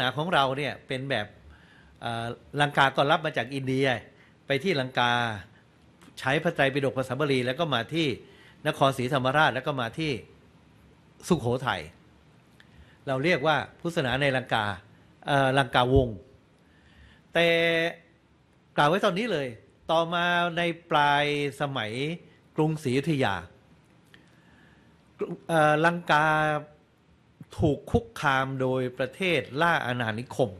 ณะของเราเนี่ยเป็นแบบลังกาก็รับมาจากอินเดียไปที่ลังกาใช้พระไตรปิฎกภาษาบาลีแล้วก็มาที่นครศรีธรรมราชแล้วก็มาที่สุขโขทยัยเราเรียกว่าพุทธศาสนาในลังกาลังกาวงแต่กล่าวไว้ตอนนี้เลยต่อมาในปลายสมัยกรุงศรีอยุธยาลังกาถูกคุกคามโดยประเทศล่าอาณานิคม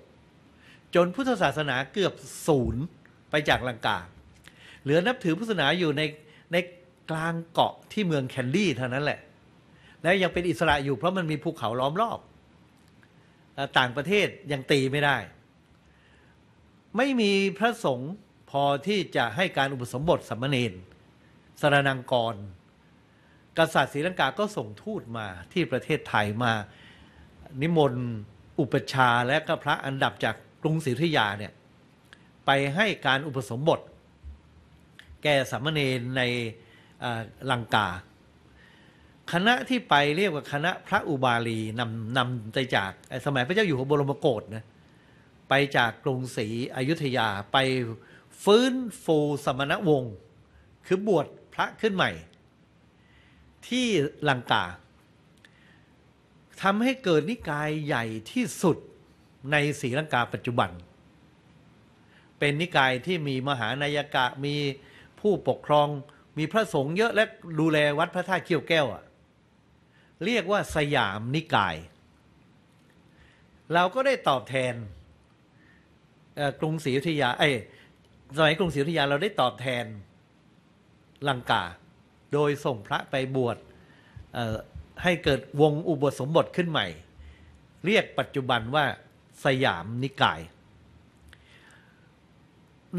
จนพุทธศาสนาเกือบศูนย์ไปจากลังกา เหลือนับถือพุทธศาสนาอยู่ในในกลางเกาะที่เมืองแคนดี้เท่านั้นแหละ และยังเป็นอิสระอยู่เพราะมันมีภูเขาล้อมรอบ ต่างประเทศยังตีไม่ได้ ไม่มีพระสงฆ์พอที่จะให้การอุปสมบทสัมมเนสรนังกรกษัตริย์ศรีลังกาก็ส่งทูตมาที่ประเทศไทยมานิมนต์ อุปชาและก็พระอันดับจากกรุงศรีธุธยาเนี่ยไปให้การอุปสมบท แก่สามเณรในลังกา คณะที่ไปเรียกว่าคณะพระอุบาลีนำนำไปจากสมัยพระเจ้าอยู่หัวบรมโกศนะไปจากกรุงศรีอยุธยา ไปฟื้นฟูสมณวงศ์คือบวชพระขึ้นใหม่ที่ลังกาทำให้เกิดนิกายใหญ่ที่สุดในศรีลังกาปัจจุบัน เป็นนิกายที่มีมหานายกะมีผู้ปกครอง มีพระสงฆ์เยอะและดูแลวัดพระธาตุเขียวแก้วเรียกว่าสยามนิกาย เราก็ได้ตอบแทนกรุงศรีอยุธยาไอ้สมัยกรุงศรีอยุธยาเราได้ตอบแทนลังกาโดยส่งพระไปบวชให้เกิดวงอุบสมบทขึ้นใหม่ เรียกปัจจุบันว่าสยามนิกาย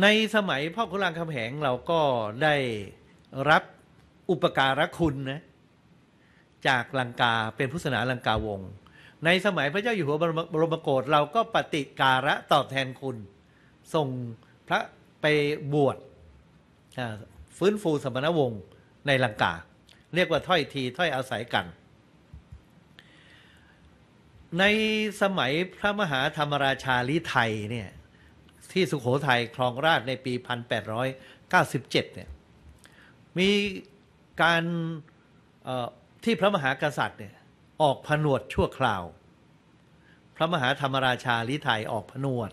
ในสมัยพ่อคุณรางคำแหงเราก็ได้รับอุปการะคุณนะจากลังกาเป็นพุทธศาสนาลังกาวง ในสมัยพระเจ้าอยู่หัวบรมโกศเราก็ปฏิการะตอบแทนคุณ ส่งพระไปบวชฟื้นฟูสมณวงศ์ในลังกาเรียกว่าถ้อยทีถ้อยอาศัยกันในสมัยพระมหาธรรมราชาลิไทยเนี่ยที่สุขโขทัยครองราชในปี1897เนี่ยมีการที่พระมหากษัตริย์เนี่ยออกผนวดชั่วคราว พระมหาธรรมราชาลิไทยออกผนวด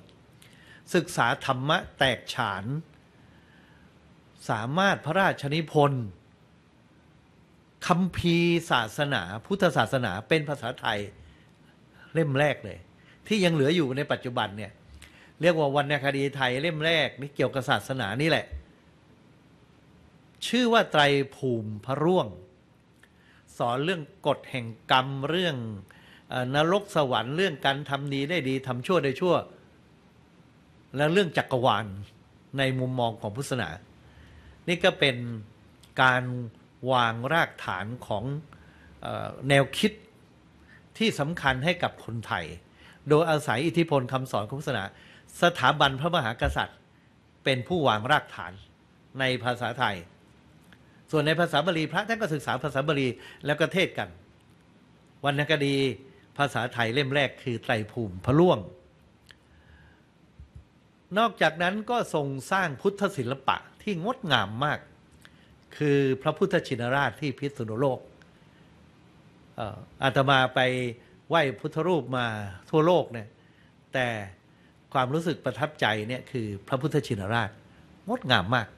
ศึกษาธรรมะแตกฉาน สามารถพระราชนิพนธ์คำพีศาสนา พุทธศาสนาเป็นภาษาไทยเล่มแรกเลย ที่ยังเหลืออยู่ในปัจจุบันเนี่ย เรียกว่าวรรณคดีไทยเล่มแรกนี่เกี่ยวกับศาสนานี่แหละ ชื่อว่าไตรภูมิพระร่วง สอนเรื่องกฎแห่งกรรมเรื่องนรกสวรรค์เรื่องการทำดีได้ดีทำชั่วได้ชั่ว และเรื่องจักรวาลในมุมมองของพุทธศาสนา นี่ก็เป็นการวางรากฐานของแนวคิดที่สำคัญให้กับคนไทย โดยอาศัยอิทธิพลคำสอนของศาสนา สถาบันพระมหากษัตริย์ เป็นผู้วางรากฐานในภาษาไทย ส่วนในภาษาบาลีพระท่านก็ศึกษาภาษาบาลีแล้วก็เทศกัน วรรณคดีภาษาไทยเล่มแรก คือ ไตรภูมิพระล่วง นอกจากนั้นก็ทรงสร้างพุทธศิลปะที่งดงามมากคือพระพุทธชินราชที่พิษณุโลกอาตมาไปไหว้พุทธรูปมาทั่วโลกเนี่ยแต่ความรู้สึกประทับใจเนี่ยคือพระพุทธชินราชงดงามมาก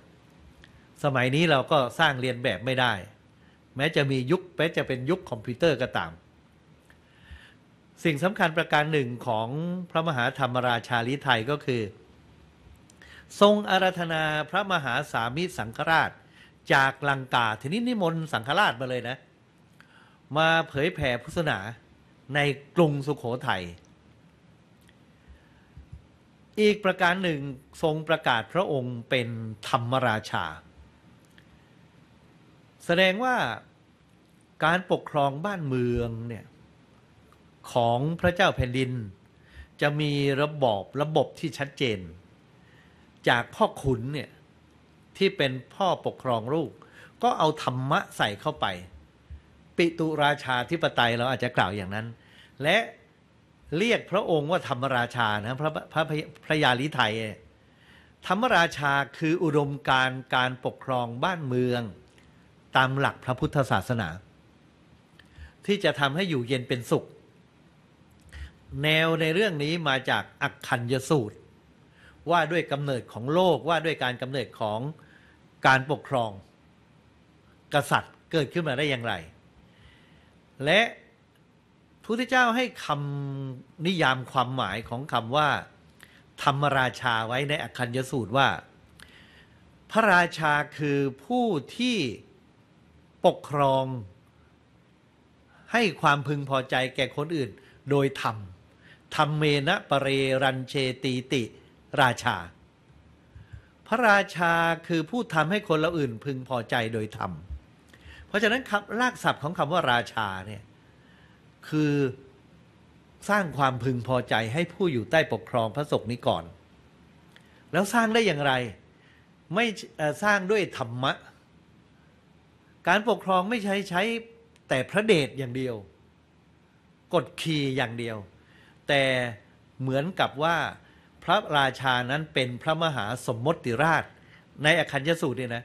สมัยนี้เราก็สร้างเรียนแบบไม่ได้ แม้จะมียุค แม้จะเป็นยุคคอมพิวเตอร์ก็ตาม สิ่งสำคัญประการหนึ่งของพระมหาธรรมราชาลิไทยก็คือ ทรงอาราธนาพระมหาสามิสังฆราชจากลังกา ทีนี้นิมนต์สังฆราชมาเลยนะ มาเผยแผ่พุทธศาสนาในกรุงสุขโขทยัย อีกประการหนึ่งทรงประกาศพระองค์เป็นธรรมราชา แสดงว่าการปกครองบ้านเมืองเนี่ยของพระเจ้าแผ่นดิน จะมีระบอบระบบที่ชัดเจน จากพ่อขุนเนี่ยที่เป็นพ่อปกครองลูก ก็เอาธรรมะใส่เข้าไป ปิตุราชาธิปไตยเราอาจจะกล่าวอย่างนั้น และเรียกพระองค์ว่าธรรมราชานะพระพระพระยาลิไทย ธรรมราชาคืออุดมการการปกครองบ้านเมืองตามหลักพระพุทธศาสนา ที่จะทำให้อยู่เย็นเป็นสุข แนวในเรื่องนี้มาจากอักขันยสูตร ว่าด้วยกำเนิดของโลกว่าด้วยการกำเนิดของการปกครอง กษัตริย์เกิดขึ้นมาได้อย่างไร และพระุทธเจ้าให้คำนิยามความหมายของคำว่า ธรรมราชาไว้ในอคัญยสูตรว่า พระราชาคือผู้ที่ปกครอง ให้ความพึงพอใจแก่คนอื่น โดยธรรม ธรรมเมนะปะเรรันเชตีติราชาพระราชาคือผู้ทำให้คนเราอื่นพึงพอใจโดยธรรม เพราะฉะนั้นคำรากศัพท์ของคำว่าราชาเนี่ยคือสร้างความพึงพอใจให้ผู้อยู่ใต้ปกครองพระสกนี้ก่อน แล้วสร้างได้อย่างไรไม่สร้างด้วยธรรมะ การปกครองไม่ใช้ใช้แต่พระเดชอย่างเดียว กดขี่อย่างเดียว แต่เหมือนกับว่าพระราชานั้นเป็นพระมหาสมมติราช ในอคัญยสูตรเนี่ยนะ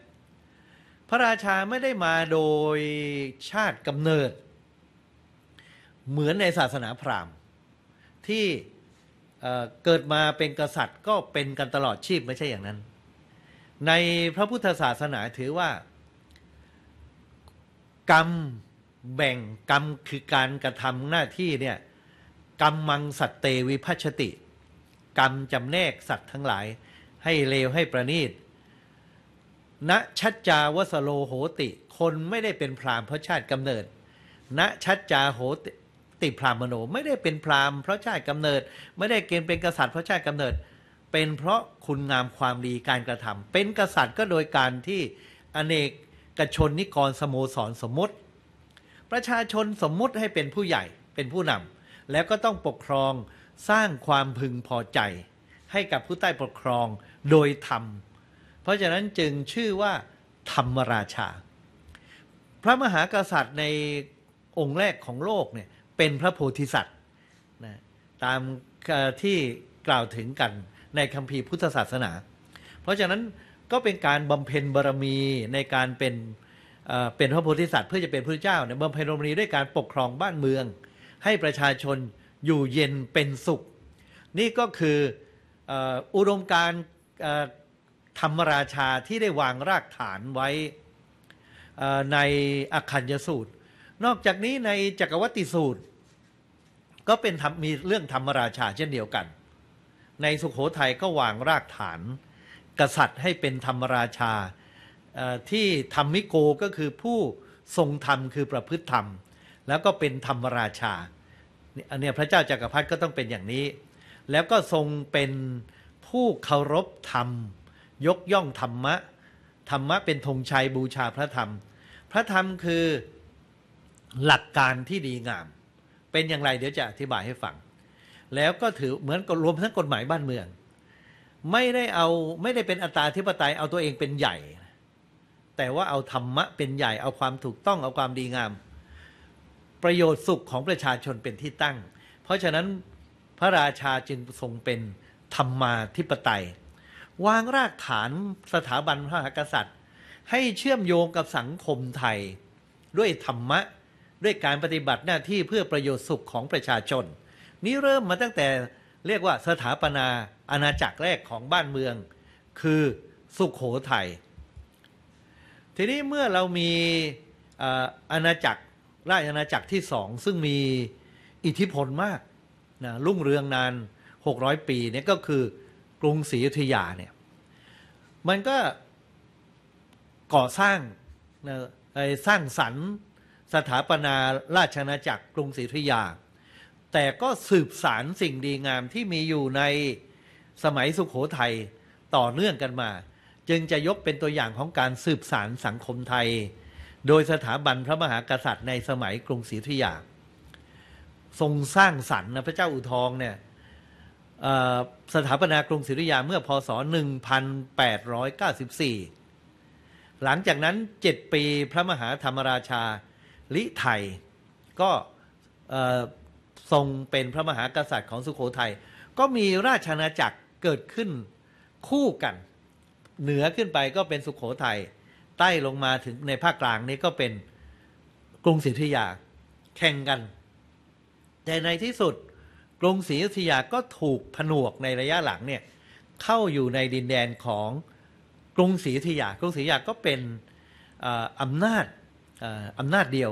พระราชาไม่ได้มาโดยชาติกำเนิด เหมือนในศาสนาพราหมณ์ที่เกิดมาเป็นกษัตริย์ก็เป็นกันตลอดชีพไม่ใช่อย่างนั้น ในพระพุทธศาสนาถือว่า กรรมแบ่งกรรมคือการกระทำหน้าที่เนี่ยกรรมมังสัตเตวิพัชติกรรมจำแนกสัตว์ทั้งหลายให้เลวให้ประณีต ณ ชัดจาวสโลโหติคนไม่ได้เป็นพรามเพราะชาติกำเนิด ณ ชัดจาโหติพรามโนไม่ได้เป็นพรามเพราะชาติกำเนิดไม่ได้เกณฑ์เป็นกษัตริย์เพราะชาติกำเนิด เป็นเพราะคุณงามความดี การกระทำเป็นกษัตริย์ก็โดยการที่อเนกกชนนิกรสโมสรสมมติ ประชาชนสมมุติให้เป็นผู้ใหญ่เป็นผู้นำแล้วก็ต้องปกครองสร้างความพึงพอใจให้กับผู้ใต้ปกครองโดยธรรม เพราะฉะนั้นจึงชื่อว่าธรรมราชา พระมหากษัตริย์ในองค์แรกของโลกเนี่ยเป็นพระโพธิสัตว์นะ ตามที่กล่าวถึงกันในคัมภีร์พุทธศาสนา เพราะฉะนั้นก็เป็นการบำเพ็ญบารมีในการเป็นเป็นพระโพธิสัตว์ เพื่อจะเป็นพระเจ้าเนี่ยบำเพ็ญบารมีด้วยการปกครองบ้านเมืองให้ประชาชนอยู่เย็นเป็นสุข นี่ก็คืออุดมการธรรมราชาที่ได้วางรากฐานไว้ในอักขัญยสูตร นอกจากนี้ในจักรวัติสูตรก็เป็นมีเรื่องธรรมราชาเช่นเดียวกัน ในสุขโขทัยก็วางรากฐาน กษัตริย์ให้เป็นธรรมราชาที่ธรรมิโกก็คือผู้ทรงธรรมคือประพฤติธรรม แล้วก็เป็นธรรมราชาอเนี้ยพระเจ้าจากักรพรรดิก็ต้องเป็นอย่างนี้ แล้วก็ทรงเป็นผู้เคารพธรรม ยกย่องธรรมะ ธรรมะเป็นธงชัยบูชาพระธรรม พระธรรมคือหลักการที่ดีงาม เป็นอย่างไรเดี๋ยวจะอธิบายให้ฟังแล้วก็ถือเหมือนรวมทั้งกฎหมายบ้านเมือง ไม่ได้เอาไม่ได้เป็นอัตราธิปไตยเอาตัวเองเป็นใหญ่ แต่ว่าเอาธรรมะเป็นใหญ่เอาความถูกต้องเอาความดีงามประโยชน์สุขของประชาชนเป็นที่ตั้ง เพราะฉะนั้นพระราชาจึงทรงเป็นธรรมาธิปไตย วางรากฐานสถาบันพระมหากษัตริย์ ให้เชื่อมโยงกับสังคมไทยด้วยธรรมะด้วยการปฏิบัติหน้าที่เพื่อประโยชน์สุขของประชาชน นี้เริ่มมาตั้งแต่เรียกว่าสถาปนาอาณาจักรแรกของบ้านเมือง คือสุขโขทยัยทีนี้เมื่อเรามีอาณาจักรราชอาณาจักรที่สองซึ่งมีอิทธิพลมากนะรุ่งเรืองนาน 600 ปีเนี่ยก็คือกรุงศรีอยุธยาเนี่ยมันก็ก่อสร้างนะสร้างสรรค์สถาปนาราชอาณาจักรกรุงศรีอยุธยา แต่ก็สืบสารสิ่งดีงามที่มีอยู่ในสมัยสุขโขทัยต่อเนื่องกันมา จึงจะยกเป็นตัวอย่างของการสืบสารสังคมไทยโดยสถาบันพระมหากษัตริย์ในสมัยกรุงศรีธิุยา ทรงสร้างสรรค์นะพระเจ้าอู่ทองเนี่ยสถาปนากรุงศรีธิุยาเมื่อพศ 1894 หลังจากนั้น 7 ปีพระมหาธรรมราชาลิไทยก็ทรงเป็นพระมหากษัตริย์ของสุโขทยัยก็มีราชอาณาจักรเกิดขึ้นคู่กัน เหนือขึ้นไปก็เป็นสุขโขทยัยใต้ลงมาถึงในภาคกลางนี้ก็เป็นกรุงศรีอยุธยาแข่งกันแต่ในที่สุดกรุงศรีอยุธยาก็ถูกผนวกในระยะหลังเนี่ยเข้าอยู่ในดินแดนของกรุงศรีอยุธยา กรุงศรีอยุธยาก็เป็นอำนาจอำนาจเดียว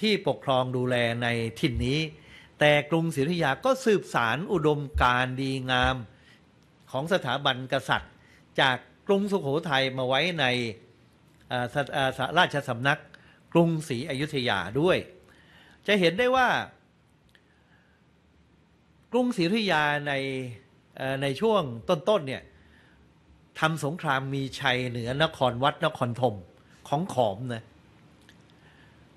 ที่ปกครองดูแลในถิ่นนี้ แต่กรุงศรีอยุธยาก็สืบสารอุดมการดีงามของสถาบันกษัตริย์ จากกรุงสุโขทัยมาไว้ในราชสำนักกรุงศรีอยุธยาด้วย จะเห็นได้ว่า กรุงศรีอยุธยาในในช่วงต้นๆเนี่ยทำสงครามมีชัยเหนือนครวัดนครธมของขอมนะ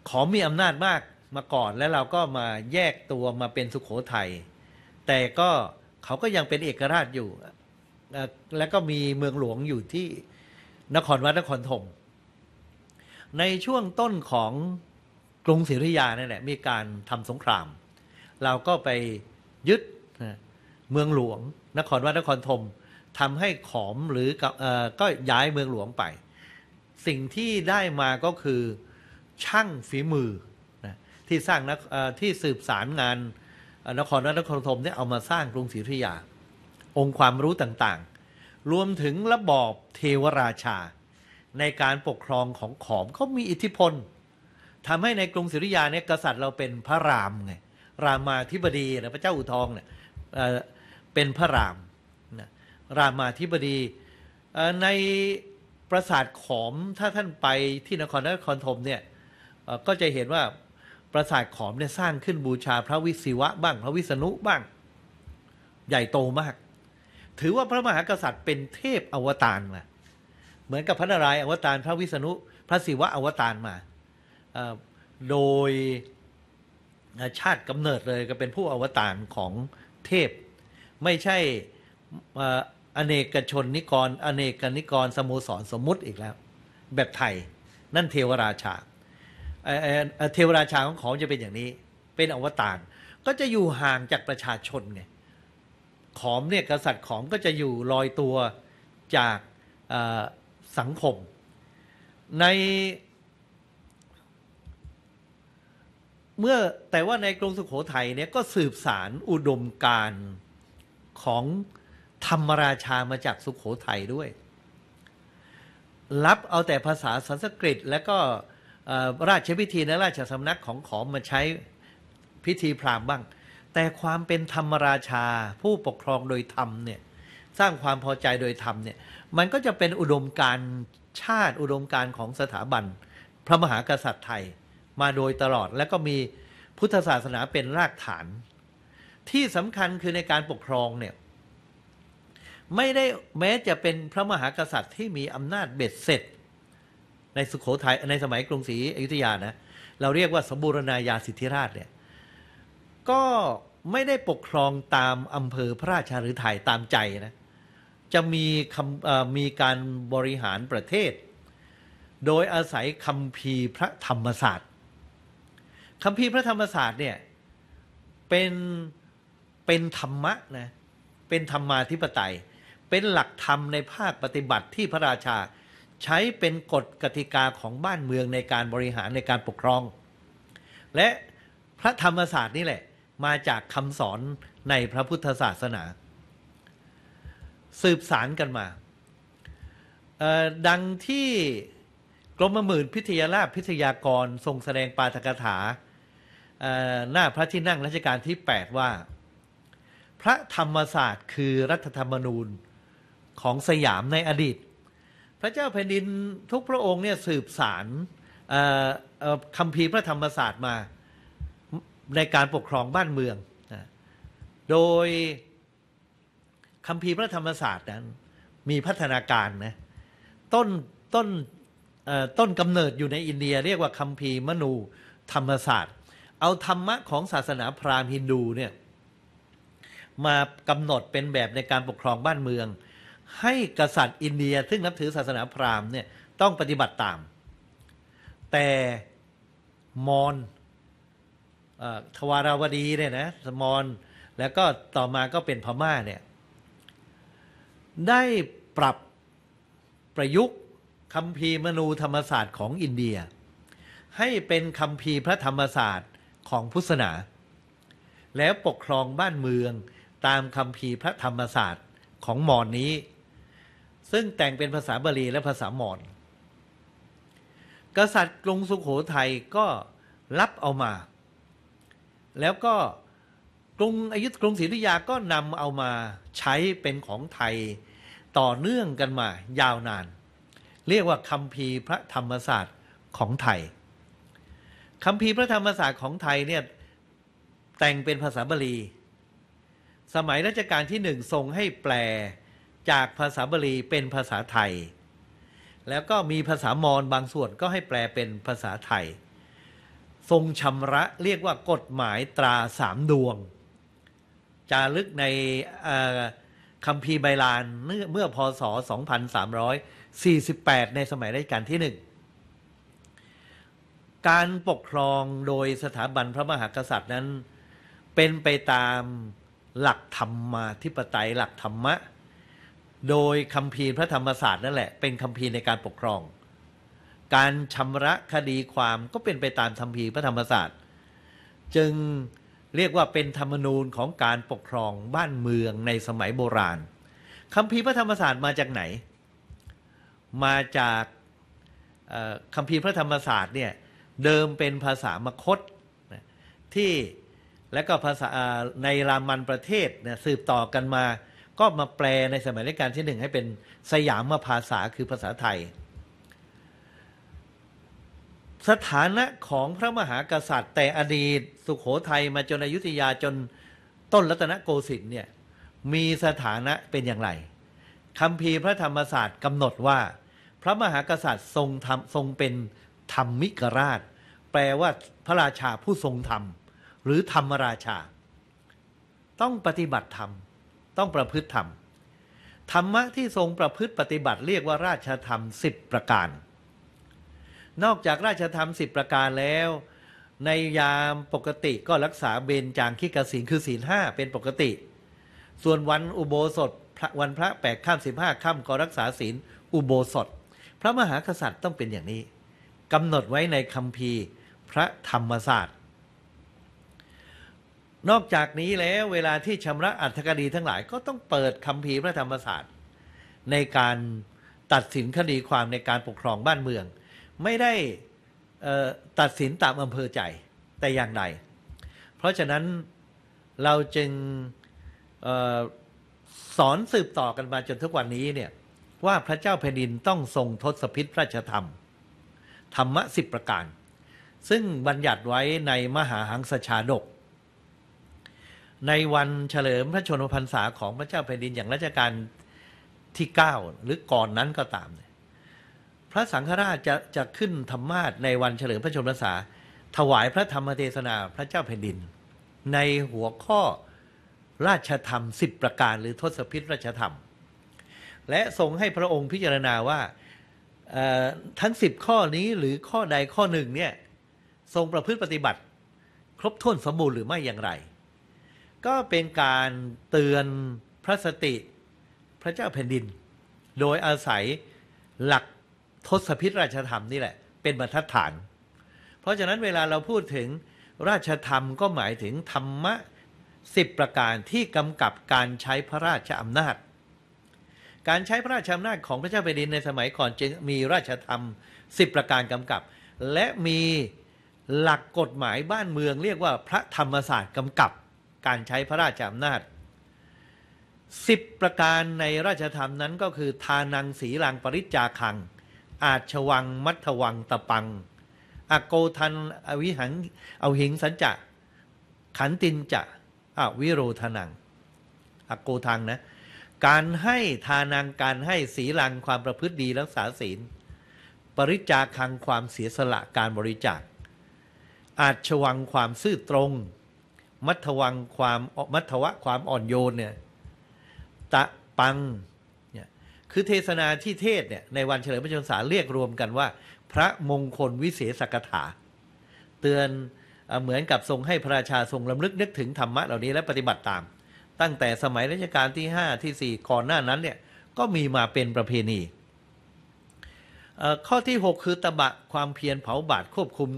ขอมมีอำนาจมากมาก่อนแล้วเราก็มาแยกตัวมาเป็นสุขโขทยัยแต่ก็เขาก็ยังเป็นเอกราชอยู่ แล้วก็มีเมืองหลวงอยู่ที่นครวัดนครธมในช่วงต้นของกรุงศรีอยุธยาเนี่ยแหละมีการทำสงคราม เราก็ไปยึดเมืองหลวง นครวัดนครธมทำให้ขอมหรือก็ย้ายเมืองหลวงไป สิ่งที่ได้มาก็คือช่างฝีมือนะที่สร้างที่สืบสารงานนครวัดนครธมเนี่ยเอามาสร้างกรุงศรีอยุธยา องค์ความรู้ต่างๆ รวมถึงระบอบเทวราชาในการปกครองของขอมเขามีอิทธิพล ทำให้ในกรุงศรีอยุธยาเนี่ยกษัตริย์เราเป็นพระรามไงรามาธิบดีนะพระเจ้าอุทองเนี่ยเป็นพระรามนะรามาธิบดี ในปราสาทขอมถ้าท่านไปที่นครนครธมเนี่ยก็จะเห็นว่าปราสาทขอมเนี่ยสร้างขึ้นบูชาพระวิศวะบ้างพระวิษณุบ้างใหญ่โตมาก ถือว่าพระมหากษัตริย์เป็นเทพอวตารนะเหมือนกับพระนารายณ์อวตารพระวิษณุพระศิวะอวตารมา โดยชาติกำเนิดเลยก็เป็นผู้อวตารของเทพ ไม่ใช่อเนกชนนิกรอเนกนิกรสโมสรสมมุติอีกแล้ว แบบไทยนั่นเทวราชา เทวราชาของของจะเป็นอย่างนี้เป็นอวตารก็จะอยู่ห่างจากประชาชนไงขอมเนี่ยกษัตริย์ขอมก็จะอยู่ลอยตัวจากสังคมในเมื่อแต่ว่าในกรุงสุขโขทัยเนี่ยก็สืบสารอุดมการของธรรมราชามาจากสุขโขทัยด้วย รับเอาแต่ภาษาสันสกฤตและก็ราชพิธีในราชสำนักของขอมมาใช้พิธีพราหมณ์บ้าง แต่ความเป็นธรรมราชาผู้ปกครองโดยธรรมเนี่ยร้างความพอใจโดยธรรมเนี่ยมันก็จะเป็นอุดมการชาติ อุดมการของสถาบัน พระมหากษัตริย์ไทยมาโดยตลอด และก็มีพุทธศาสนาเป็นรากฐาน ที่สำคัญคือในการปกครองเนี่ยไม่ได้แม้จะเป็นพระมหากษัตริย์ที่มีอำนาจเบ็ดเสร็จ ในสุขโขทัยในสมัยกรุงศรีอยุธยานะเราเรียกว่าสมบูรณาญาสิทธิราชเนี่ยก็ไม่ได้ปกครองตามอำเภอพระราชาหรือไทยตามใจนะจะมีคำมีการบริหารประเทศ โดยอาศัยคำพีพระธรรมศาสตร์คำพีพระธรรมศาสตร์เนี่ยเป็น เป็นธรรมะนะเป็นธรรมาธิปไตย เป็นหลักธรรมในภาคปฏิบัติที่พระราชา ใช้เป็นกฎกติกาของบ้านเมืองในการบริหารในการปกครอง และพระธรรมศาสตร์นี่แหละ มาจากคำสอนในพระพุทธศาสนาสืบสารกันมา ดังที่กรมหมื่นพิทยาราชพิทยากรทรงแสดงปาฐกถาหน้าพระที่นั่ง รัชกาลที่ 8 ว่า พระธรรมศาสตร์คือรัฐธรรมนูญของสยามในอดีต พระเจ้าแผ่นดินทุกพระองค์เนี่ยสืบสารคำพีพระธรรมศาสตร์มาในการปกครองบ้านเมือง โดยคัมภีร์พระธรรมศาสตร์นั้น มีพัฒนาการนะต้นต้นต้นกำเนิดอยู่ในอินเดียเรียกว่าคัมภีร์มนูธรรมศาสตร์ เอาธรรมะของศาสนาพราหมณ์ฮินดูเนี่ยมากำหนดเป็นแบบในการปกครองบ้านเมือง ให้กษัตริย์อินเดียซึ่งนับถือศาสนาพราหมณ์เนี่ยต้องปฏิบัติตาม แต่มอนทวาราวดีเนี่ยนะมอนแล้วก็ต่อมาก็เป็นพม่าเนี่ยได้ปรับประยุกต์คำพีมนูธรรมศาสตร์ของอินเดีย ให้เป็นคำพีพระธรรมศาสตร์ของพุทธศาสนา แล้วปกครองบ้านเมืองตามคำพีพระธรรมศาสตร์ของมอนนี้ ซึ่งแต่งเป็นภาษาบาลีและภาษามอนกษัตริย์กรุงสุขโขทัยก็รับเอามา แล้วก็กรุงอยุธกรุงศรีธุยาก็นำเอามาใช้เป็นของไทยต่อเนื่องกันมายาวนาน เรียกว่าคำพีพระธรรมศาสตร์ของไทยคำพีพระธรรมศาสตร์ของไทยเนี่ยแต่งเป็นภาษาบาลี สมัยรัชกาลที่หนึ่งทรงให้แปลจากภาษาบาลีเป็นภาษาไทย แล้วก็มีภาษามอญบางส่วนก็ให้แปลเป็นภาษาไทย ทรงชำระเรียกว่ากฎหมายตราสามดวงจารึกในคัมภีร์ไบลานเมื่อพศ 2348 ในสมัยรัชกาลที่หนึ่งการปกครองโดยสถาบันพระมหากษัตริย์นั้น เป็นไปตามหลักธรรมาธิปไตยหลักธรรมะโดยคำพีพระธรรมศาสตร์นั่นแหละเป็นคำพีในการปกครอง การชำระคดีความก็เป็นไปตามคำพีพระธรรมศาสตร์ จึงเรียกว่าเป็นธรรมนูญของการปกครองบ้านเมืองในสมัยโบราณคำพีพระธรรมศาสตร์มาจากไหน มาจากคำพีพระธรรมศาสตร์เนี่ยเดิมเป็นภาษามคตที่และก็ภาษาในรามันประเทศเนี่ยสืบต่อกันมา ก็มาแปลในสมัยรัชกาลที่หนึ่งให้เป็นสยามภาษาคือภาษาไทยสถานะของพระมหากษัตริย์ แต่อดีตสุขโขทัย มาจนอยุธยาจนต้นรัตนโกสินทร์เนี่ยมีสถานะเป็นอย่างไรคำพีพระธรรมศาสตร์กำหนดว่า พระมหากษัตริย์ทรงทำทรงเป็นธรรมมิกราช แปลว่าพระราชาผู้ทรงธรรม หรือธรรมราชา ต้องปฏิบัติธรรม ต้องประพฤติธรรม ธรรมะที่ทรงประพฤติปฏิบัติเรียกว่าราชธรรมสิบประการนอกจากราชธรรมสิบประการแล้ว ในยามปกติก็รักษาเบญจางคิกศีลคือศีลห้าเป็นปกติ ส่วนวันอุโบสถวันพระแปดข้ามสิบห้าข้ามก็รักษาศีลอุโบสถ พระมหากษัตริย์ต้องเป็นอย่างนี้กำหนดไว้ในคำพีพระธรรมศาสตร์ นอกจากนี้แล้วเวลาที่ชำระอัธกดีทั้งหลายก็ต้องเปิดคำพีพระธรรมศาสตร์ ในการตัดสินคดีความในการปกครองบ้านเมืองไม่ได้ตัดสินตามอำเภอใจแต่อย่างใดเพราะฉะนั้นเราจึงสอนสืบต่อกันมาจนทุกวันนี้เนี่ยว่าพระเจ้าแผ่นดินต้องทรงทศพิษราชธรรม ธรรมะสิบประการ ซึ่งบัญญัติไว้ในมหาหังสชาดก ในวันเฉลิมพระชนมพรรษาของพระเจ้าแผ่นดินอย่างราชการที่ 9 หรือก่อนนั้นก็ตามเนี่ยพระสังฆราชจะจะขึ้นธรรมาสในวันเฉลิมพระชนมพรรษาถวายพระธรรมเทศนาพระเจ้าแผ่นดิน ในหัวข้อราชธรรมสิบประการหรือทศพิธราชธรรม และทรงให้พระองค์พิจารณาว่าทั้งสิบข้อนี้หรือข้อใดข้อหนึ่งเนี่ยทรงประพฤติปฏิบัติ ครบถ้วนสมบูรณ์หรือไม่อย่างไร ก็เป็นการเตือนพระสติพระเจ้าแผ่นดิน โดยอาศัยหลักทศพิธราชธรรมนี่แหละ เป็นบรรทัดฐาน เพราะฉะนั้นเวลาเราพูดถึงราชธรรมก็หมายถึงธรรมะสิบประการที่กำกับการใช้พระราชอำนาจ การใช้พระราชอำนาจของพระเจ้าแผ่นดินในสมัยก่อนจึงมีราชธรรมสิบประการกำกับและมีหลักกฎหมายบ้านเมือง เรียกว่าพระธรรมศาสตร์กำกับการใช้พระราชอำนาจสิบประการในราชธรรมนั้นก็คือทานังสีลังปริจาคังอาชวังมัทวังตะปัง อโกทันอวิหังเอาหิงสัญจะขันตินจะอวิโรธนัง อโกทังนะการให้ทานัง การให้ศีลัง ความประพฤติดีรักษาศีล ปริจาคังความเสียสละการบริจาค อาชวังความซื่อตรง มัทวังความมัทวะความอ่อนโยนเนี่ยตะปังคือเทศนาที่เทศเนี่ยในวันเฉลิมพระชนมษาเรียกรวมกันว่า พระมงคลวิเศษสกถา เตือนเหมือนกับทรงให้พระราชาทรงลำลึกนึกถึงธรรมะเหล่านี้และปฏิบัติตาม ตั้งแต่สมัยรัชกาลที่ 5 ที่4ก่อนหน้านั้นเนี่ยก็มีมาเป็นประเพณี ข้อที่ 6 คือตบะ ความเพียรเผาบาทควบคุม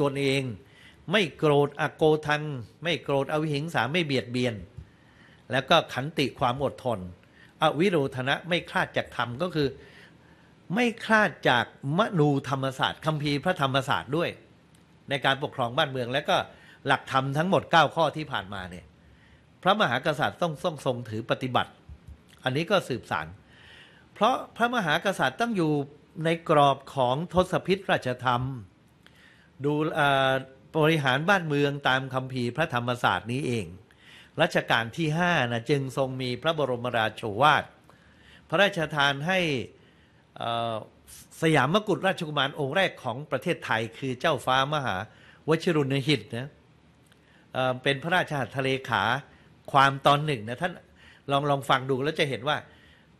ตนเอง ไม่โกรธอโกทัง ไม่โกรธอวิหิงสาไม่เบียดเบียน แล้วก็ขันติความอดทนอวิโรธนะไม่คลาดจากธรรมก็คือ ไม่คลาดจากมนูธรรมศาสตร์ คัมภีร์พระธรรมศาสตร์ด้วย ในการปกครองบ้านเมืองและก็หลักธรรมทั้งหมด 9 ข้อที่ผ่านมาเนี่ยพระมหากษัตริย์ต้องทรงทรงถือปฏิบัติ อันนี้ก็สืบสาร เพราะพระมหากษัตริย์ต้องอยู่ในกรอบของทศพิธราชธรรม ดูบริหารบ้านเมืองตามคัมภีร์พระธรรมศาสตร์นี้เองรัชกาลที่5นะจึงทรงมีพระบรมราชโชวาท พระราชทานให้สยามมกุฎราชกุมารองค์แรกของประเทศไทย คือเจ้าฟ้ามหาวชิรุณหิตนะเป็นพระราชหัตถเลขาความตอนหนึ่งนะท่านลองลองฟังดูแล้วจะเห็นว่า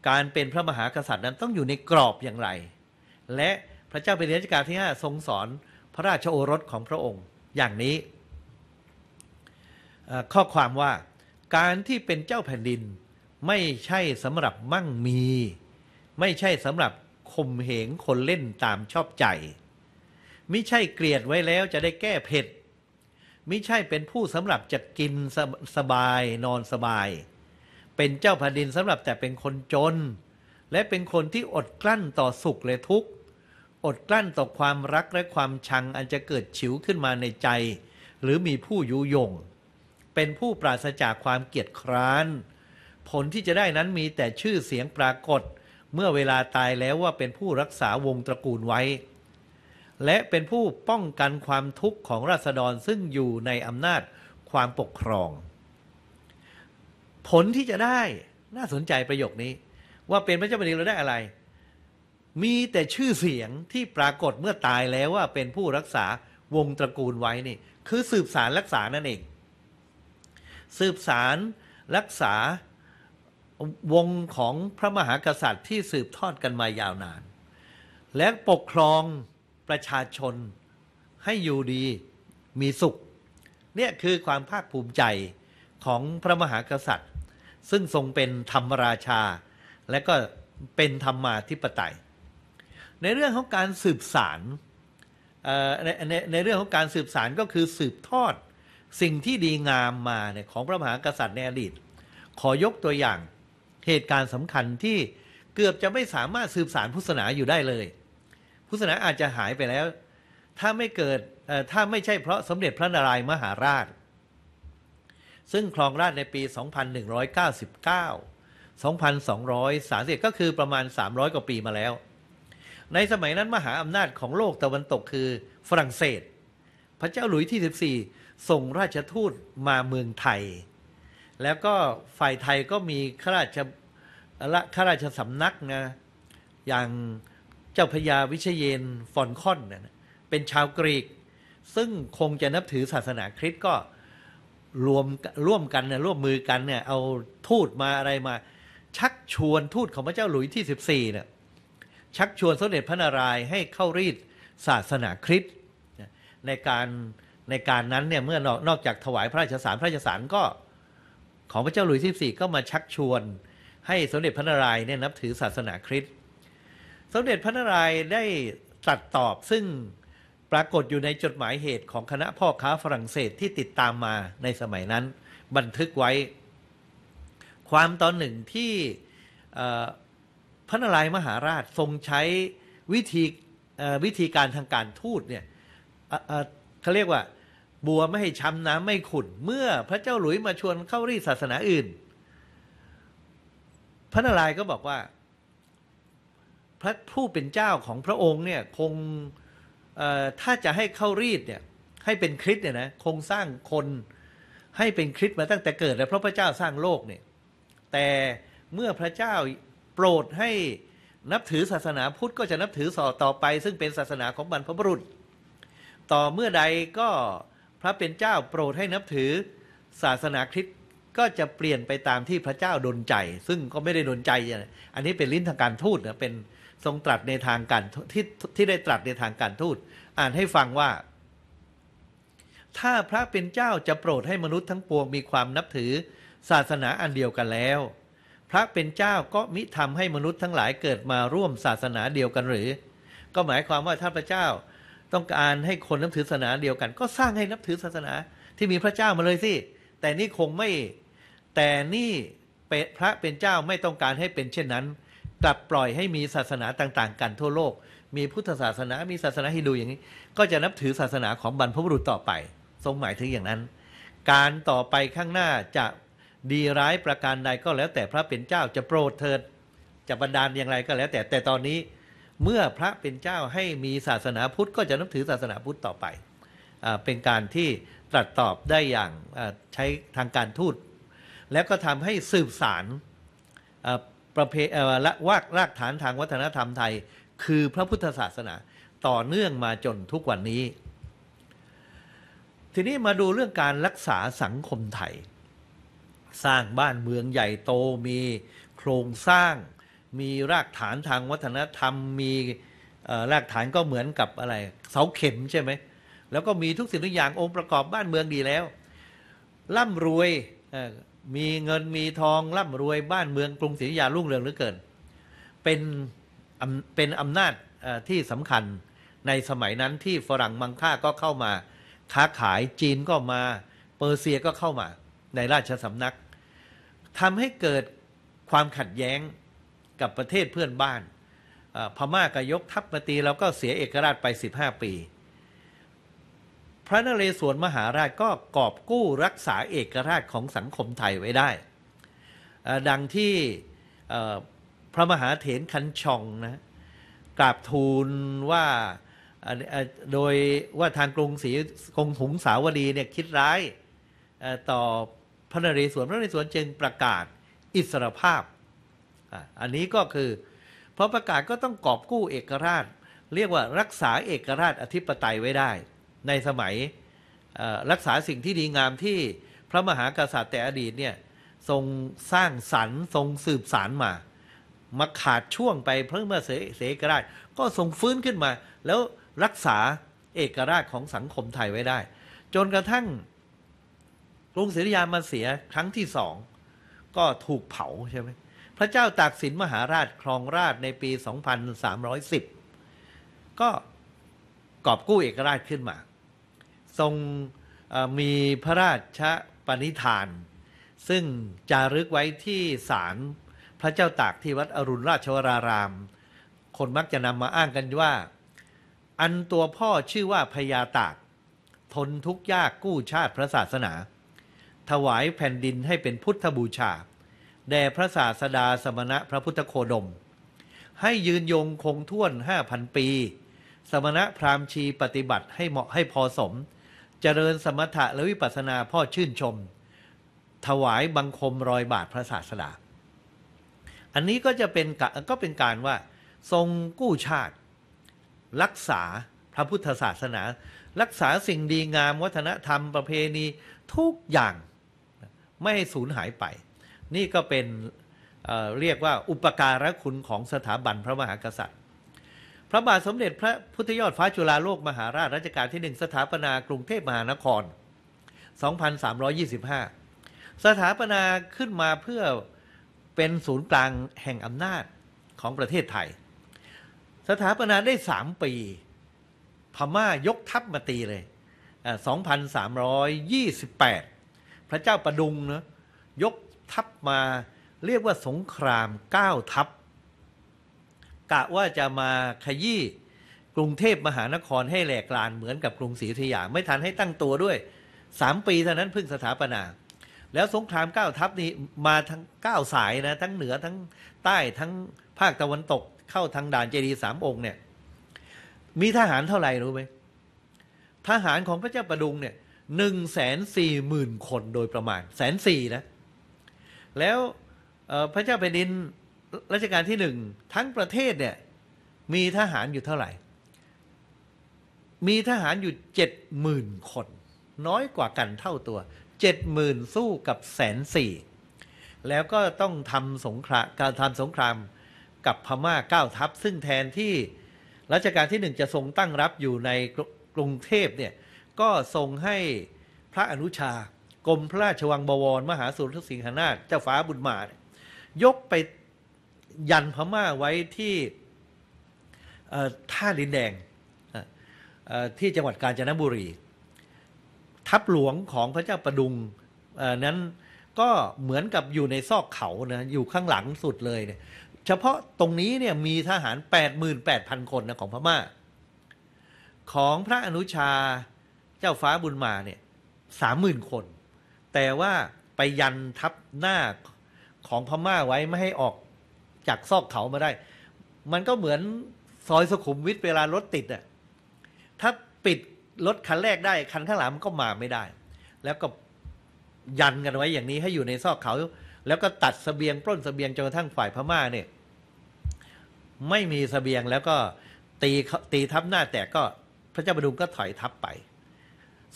การเป็นพระมหากษัตริย์นั้นต้องอยู่ในกรอบอย่างไร และพระเจ้าเป็นรัชกาลที่ 5ทรงสอนพระราชโอรสของพระองค์ อย่างนี้ข้อความว่าการที่เป็นเจ้าแผ่นดิน ไม่ใช่สำหรับมั่งมี ไม่ใช่สำหรับข่มเหงคนเล่นตามชอบใจไม่ใช่เกลียดไว้แล้วจะได้แก้เผ็ดไม่ใช่เป็นผู้สำหรับจะกินสสบายนอนสบาย เป็นเจ้าแผ่นดินสำหรับแต่เป็นคนจน และเป็นคนที่อดกลั้นต่อสุขและทุกข์ อดกลั้นต่อความรักและความชัง อันจะเกิดฉิวขึ้นมาในใจ หรือมีผู้ยุยงเป็นผู้ปราศจากความเกียจคร้าน ผลที่จะได้นั้นมีแต่ชื่อเสียงปรากฏ เมื่อเวลาตายแล้วว่าเป็นผู้รักษาวงตระกูลไว้ และเป็นผู้ป้องกันความทุกข์ของราษฎรซึ่งอยู่ในอำนาจความปกครอง ผลที่จะได้น่าสนใจประโยคนี้ ว่าเป็นพระเจ้าแผ่นดินเราได้อะไร มีแต่ชื่อเสียงที่ปรากฏเมื่อตายแล้วว่าเป็นผู้รักษาวงตระกูลไว้นี่ คือสืบสารรักษานั่นเองสืบสารรักษาวงของพระมหากษัตริย์ที่สืบทอดกันมายาวนาน และปกครองประชาชนให้อยู่ดีมีสุข เนี่ยคือความภาคภูมิใจของพระมหากษัตริย์ ซึ่งทรงเป็นธรรมราชา และก็เป็นธรรมาธิปไตย ในเรื่องของการสืบสารในในในเรื่องของการสืบสารก็คือสืบทอดสิ่งที่ดีงามมาเนี่ยของพระมหากษัตริย์ในอดีตขอยกตัวอย่างเหตุการณ์สำคัญที่เกือบจะไม่สามารถสืบสารพุทธศาสนาอยู่ได้เลย พุทธศาสนาอาจจะหายไปแล้ว ถ้าไม่เกิดถ้าไม่ใช่เพราะสมเด็จพระนารายมหาราช ซึ่งครองราชในปี 2199 2,230ก็คือประมาณ 300 กว่าปีมาแล้ว ในสมัยนั้นมหาอำนาจของโลกตะวันตกคือฝรั่งเศส พระเจ้าหลุยที่ส่งราชทูตมาเมืองไทย แล้วก็ฝ่ายไทยก็มีข้าราชข้าราชสำนักนะ อย่างเจ้าพญาวิเชยน ฟอนคอนนะเป็นชาวกรีก ซึ่งคงจะนับถือศาสนาคริสต์ก็รวมร่วมกันนะร่วมมือกันเนี่ยเอาทูตมาอะไรมา ชักชวนทูตของพระเจ้าหลุยที่ 14เนี่ยชักชวนสมเด็จพระนารายณ์ให้เข้ารีดศาสนาคริสต์ในการในการนั้นเนี่ย เมื่อนอกนอกจากถวายพระราชสารพระราชสารก็ ของพระเจ้าหลุยส์ที่สี่ก็มาชักชวน ให้สมเด็จพระนารายณ์เนี่ยนับถือศาสนาคริสต์สมเด็จพระนารายณ์ได้ตรัสตอบซึ่งปรากฏอยู่ในจดหมายเหตุของคณะพ่อค้าฝรั่งเศสที่ติดตามมาในสมัยนั้น บันทึกไว้ความตอนหนึ่งที่พระนารายณ์มหาราชทรงใช้วิธีวิธีการทางการทูตเนี่ยเขาเรียกว่าบัวไม่ให้ช้ำน้ำไม่ขุ่น เมื่อพระเจ้าหลุยมาชวนเข้ารีศาสนาอื่น พระนารายณ์ก็บอกว่า พระผู้เป็นเจ้าของพระองค์เนี่ยคงถ้าจะให้เข้ารีดเนี่ย ให้เป็นคริสเนี่ยนะคงสร้างคนให้เป็นคริสมาตั้งแต่เกิดแล้วเพราะพระเจ้าสร้างโลกเนี่ย แต่เมื่อพระเจ้าโปรดให้นับถือศาสนาพุทธก็จะนับถือสอต่อไป ซึ่งเป็นศาสนาของบรรพบุรุษ ต่อเมื่อใดก็พระเป็นเจ้าโปรดให้นับถือ ศาสนาคริสต์ก็จะเปลี่ยนไปตามที่พระเจ้าดนใจ ซึ่งก็ไม่ได้ดนใจอันนี้เป็นลิ้นทางการทูตนะเป็นทรงตรัสในทางการที่ที่ได้ตรัสในทางการทูตอ่านให้ฟังว่า ถ้าพระเป็นเจ้าจะโปรดให้มนุษย์ทั้งปวงมีความนับถือ ศาสนาอันเดียวกันแล้ว พระเป็นเจ้าก็มิทำให้มนุษย์ทั้งหลายเกิดมาร่วมศาสนาเดียวกันหรือ ก็หมายความว่าถ้าพระเจ้าต้องการให้คนนับถือศาสนาเดียวกัน ก็สร้างให้นับถือศาสนาที่มีพระเจ้ามาเลยสิแต่นี่คงไม่ แต่นี่พระเป็นเจ้าไม่ต้องการให้เป็นเช่นนั้นกลับปล่อยให้มีศาสนาต่างๆกันทั่วโลก มีพุทธศาสนามีศาสนาฮินดูอย่างนี้ ก็จะนับถือศาสนาของบรรพบุรุษต่อไป ทรงหมายถึงอย่างนั้น การต่อไปข้างหน้าจะดีร้ายประการใดก็แล้ว แต่พระเป็นเจ้าจะโปรดเถิด จะบันดาลอย่างไรก็แล้ว แต่แต่ตอนนี้เมื่อพระเป็นเจ้าให้มีศาสนาพุทธก็จะนับถือศาสนาพุทธต่อไปเป็นการที่ตรัสตอบได้อย่างใช้ทางการทูตแล้วก็ทำให้สืบสารประเพละวากรากฐานทางวัฒนธรรมไทย คือพระพุทธศาสนาต่อเนื่องมาจนทุกวันนี้ ทีนี้มาดูเรื่องการรักษาสังคมไทย สร้างบ้านเมืองใหญ่โตมีโครงสร้างมีรากฐานทางวัฒนธรรมมีรากฐานก็เหมือนกับอะไรเสาเข็มใช่ไหมแล้วก็มีทุกสิ่งทุกอย่างองค์ประกอบบ้านเมืองดีแล้วร่ำรวยมีเงินมีทองร่ำรวยบ้านเมืองกรุงศรีอยุธยารุ่งเรืองหรือเกิน เป็นเป็นอำนาจที่สำคัญในสมัยนั้นที่ฝรั่งมังค่าก็เข้ามาค้าขายจีนก็มาเปอร์เซียก็เข้ามาในราชสำนักทำให้เกิดความขัดแย้งกับประเทศเพื่อนบ้านพม่าก็ยกทัพมาตีเราก็เสียเอกราชไป 15 ปี พระนเรศวรมหาราชก็กอบกู้รักษาเอกราชของสังคมไทยไว้ได้ ดังที่พระมหาเถรคันชองนะกราบทูลว่าโดยว่าทางกรุงศรีกงถุงสาวดีเนี่ยคิดร้ายต่อพระนเรศวรพระนเรศวรจึงประกาศอิสรภาพอันนี้ก็คือพระประกาศก็ต้องกอบกู้เอกราช เรียกว่ารักษาเอกราชอธิปไตยไว้ได้ ในสมัยรักษาสิ่งที่ดีงามที่พระมหากษัตริย์แต่อดีตเนี่ยทรงสร้างสรรค์ทรงสืบสารมา มาขาดช่วงไปเพิ่งมาเสเอกราชก็ทรงฟื้นขึ้นมา แล้วรักษาเอกราชของสังคมไทยไว้ได้ จนกระทั่งกรุงศรีอยุธยามาเสียครั้งที่สองก็ถูกเผาใช่ไหมพระเจ้าตากสินมหาราชครองราชในปี 2310 ก็กอบกู้เอกราชขึ้นมา ทรงมีพระราชปณิธาน ซึ่งจารึกไว้ที่ศาลพระเจ้าตากที่วัดอรุณราชวราราม คนมักจะนำมาอ้างกันว่า อันตัวพ่อชื่อว่าพญาตาก ทนทุกข์ยากกู้ชาติพระศาสนา ถวายแผ่นดินให้เป็นพุทธบูชาแด่พระศาสดาสมณะพระพุทธโคดม ให้ยืนยงคงท่วนห้าพันปี สมณะพราหมณ์ชีปฏิบัติให้เหมาะให้พอสม เจริญสมถะและวิปัสนาพ่อชื่นชม ถวายบังคมรอยบาทพระศาสดา อันนี้ก็จะเป็นก็เป็นการว่า ทรงกู้ชาติ รักษาพระพุทธศาสนา รักษาสิ่งดีงามวัฒนธรรมประเพณีทุกอย่างไม่ให้สูญหายไปนี่ก็เป็นเเรียกว่าอุปการะคุณของสถาบันพระมหากษัตริย์ พระบาทสมเด็จพระพุทธยอดฟ้าจุฬาโลกมหาราชรัชกาลที่หนึ่งสถาปนากรุงเทพมหานคร 2325 สถาปนาขึ้นมาเพื่อเป็นศูนย์กลางแห่งอำนาจของประเทศไทย สถาปนาได้ 3 ปีพม่ายกทัพมาตีเลย 2328 พระเจ้าประดุงเนะยกทัพมาเรียกว่าสงครามเก้าทัพ กะว่าจะมาขยี้กรุงเทพมหานครให้แหลกลานเหมือนกับกรุงศรีอยุธยา ไม่ทันให้ตั้งตัวด้วยสามปีเท่านั้นเพิ่งสถาปนา แล้วสงครามเก้าทัพนี้มาทั้งเก้าสายนะทั้งเหนือทั้งใต้ทั้งภาคตะวันตก เข้าทางด่านเจดีย์สามองค์เนี่ยมีทหารเท่าไหร่รู้ไหมทหารของพระเจ้าประดุงเนี่ยหนึ่งแสนสี่หมื่นคนโดยประมาณแสนสี่นะแล้วพระเจ้าแผ่นดินรัชกาลที่หนึ่งทั้งประเทศเนี่ยมีทหารอยู่เท่าไหร่ มีทหารอยู่เจ็ดหมื่นคน น้อยกว่ากันเท่าตัวเจ็ดหมื่นสู้กับแสนสี่แล้วก็ต้องทำสงครามการทำสงครามกับพม่าเก้าทัพ ซึ่งแทนที่รัชกาลที่หนึ่งจะทรงตั้งรับอยู่ในกรุงเทพเนี่ยก็ทรงให้พระอนุชากรมพระราชวังบวร มหาสุรทสิงหนาถเจ้าฟ้าบุญมา ยกไปยันพม่าไว้ที่ท่าดินแดง ที่จังหวัดกาญจนบุรี ทัพหลวงของพระเจ้าประดุงนั้นก็เหมือนกับอยู่ในซอกเขานะอยู่ข้างหลังสุดเลยเนี่ยเฉพาะตรงนี้เนี่ยมีทหาร 88,000 คนนะของพม่าของพระอนุชาเจ้าฟ้าบุญมาเนี่ยสามหมื่นคนแต่ว่าไปยันทับหน้าของพม่าไว้ไม่ให้ออกจากซอกเขามาได้ มันก็เหมือนซอยสุขุมวิทเวลารถติดอ่ะถ้าปิดรถคันแรกได้คันข้างหลังมันก็มาไม่ได้ แล้วก็ยันกันไว้อย่างนี้ให้อยู่ในซอกเขา แล้วก็ตัดสเสบียง ปล้นสเสบียงจนกระทั่งฝ่ายพม่าเนี่ย ไม่มีสเสบียงแล้วก็ตีตีทับหน้าแตกก็ พระเจ้าบดุงก็ถอยทับไป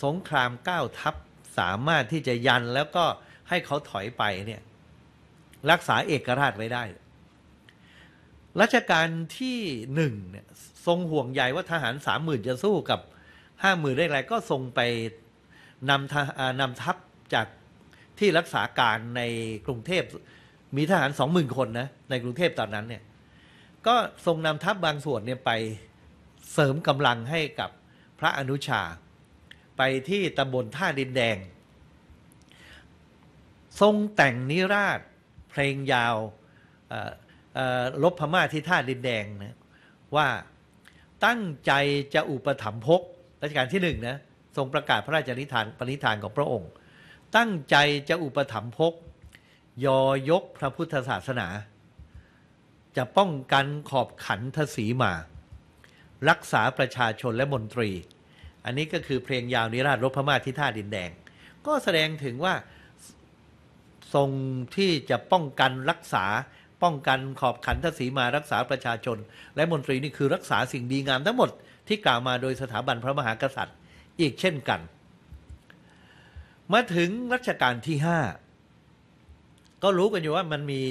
สงครามเก้าทับสามารถที่จะยันแล้วก็ให้เขาถอยไปเนี่ย รักษาเอกราชไว้ได้ รัชกาลที่หนึ่งเนี่ยทรงห่วงใยว่าทหารสามหมื่นจะสู้กับห้าหมื่นได้ไรก็ทรงไปนำนำทัพจากที่รักษาการในกรุงเทพ มีทหารสองหมื่นคนนะในกรุงเทพตอนนั้นเนี่ยก็ทรงนำทัพบางส่วนเนี่ยไปเสริมกำลังให้กับพระอนุชาไปที่ตำบลท่าดินแดง ทรงแต่งนิราชเพลงยาว ลบพม่าที่ท่าดินแดงนะ ว่าตั้งใจจะอุปถัมภกรัชกาลที่หนึ่งนะ ทรงประกาศพระราชนิทานปณิธานของพระองค์ ตั้งใจจะอุปถัมภกยอยกพระพุทธศาสนา จะป้องกันขอบขันทศีมา รักษาประชาชนและมนตรีอันนี้ก็คือเพลงยาวนิราชรบพม่าที่ท่าดินแดง ก็แสดงถึงว่าทรงที่จะป้องกันรักษา ป้องกันขอบขันทศีมารักษาประชาชน และมนตรีนี่คือรักษาสิ่งดีงามทั้งหมดที่กล่าวมาโดยสถาบันพระมหากษัตริย์ อีกเช่นกัน มาถึงรัชกาลที่ 5 ก็รู้กันอยู่ว่ามันมี